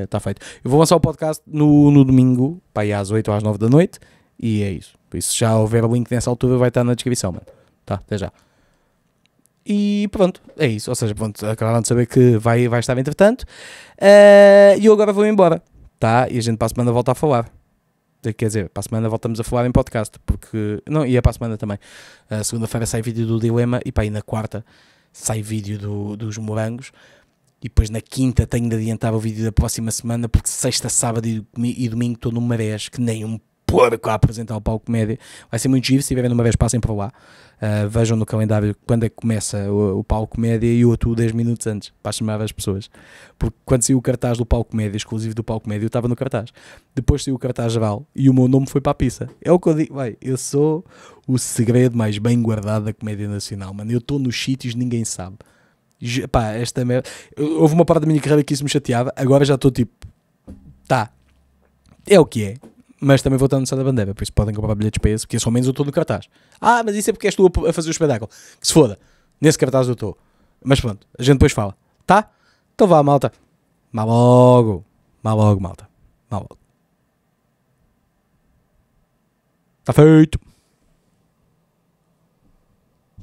está é, feito. Eu vou lançar o podcast no, no domingo, pá, aí às 8 ou às 9 da noite, e é isso. Por isso, se já houver o link nessa altura, vai estar na descrição, mano. Tá, até já. E pronto, é isso. Ou seja, pronto, acabaram de saber que vai, vai estar entretanto. Eh, e uh, eu agora vou embora, tá? E a gente para a semana volta a falar. Eh, quer dizer, para a semana voltamos a falar em podcast, porque. Não, e é para a semana também. Eh, segunda-feira sai vídeo do Dilema e para aí na quarta sai vídeo do, dos morangos. E depois na quinta tenho de adiantar o vídeo da próxima semana, porque sexta, sábado e domingo estou numa marés que nem um porco a apresentar o palco comédia. Vai ser muito giro, se estiverem numa vez passem para lá. Uh, vejam no calendário quando é que começa o, o palco comédia e eu atuo 10 minutos antes para chamar as pessoas. Porque quando saiu o cartaz do palco comédia, exclusivo do palco comédia, eu estava no cartaz. Depois saiu o cartaz geral e o meu nome foi para a pizza. É o que eu digo, vai, eu sou o segredo mais bem guardado da comédia nacional, mano. Eu estou nos sítios ninguém sabe. Pá, esta merda. Houve uma parte da minha carreira que isso me chateava, agora já estou tipo. Tá. É o que é. Mas também vou estar no da bandeira, por isso podem comprar bilhetes para esse, porque esse ao menos eu estou no cartaz. Ah, mas isso é porque és tu a fazer o espetáculo. Que se foda. Nesse cartaz eu estou. Mas pronto, a gente depois fala. Tá? Então vá, malta. Mal logo. Mal logo, malta. Mal logo. está feito.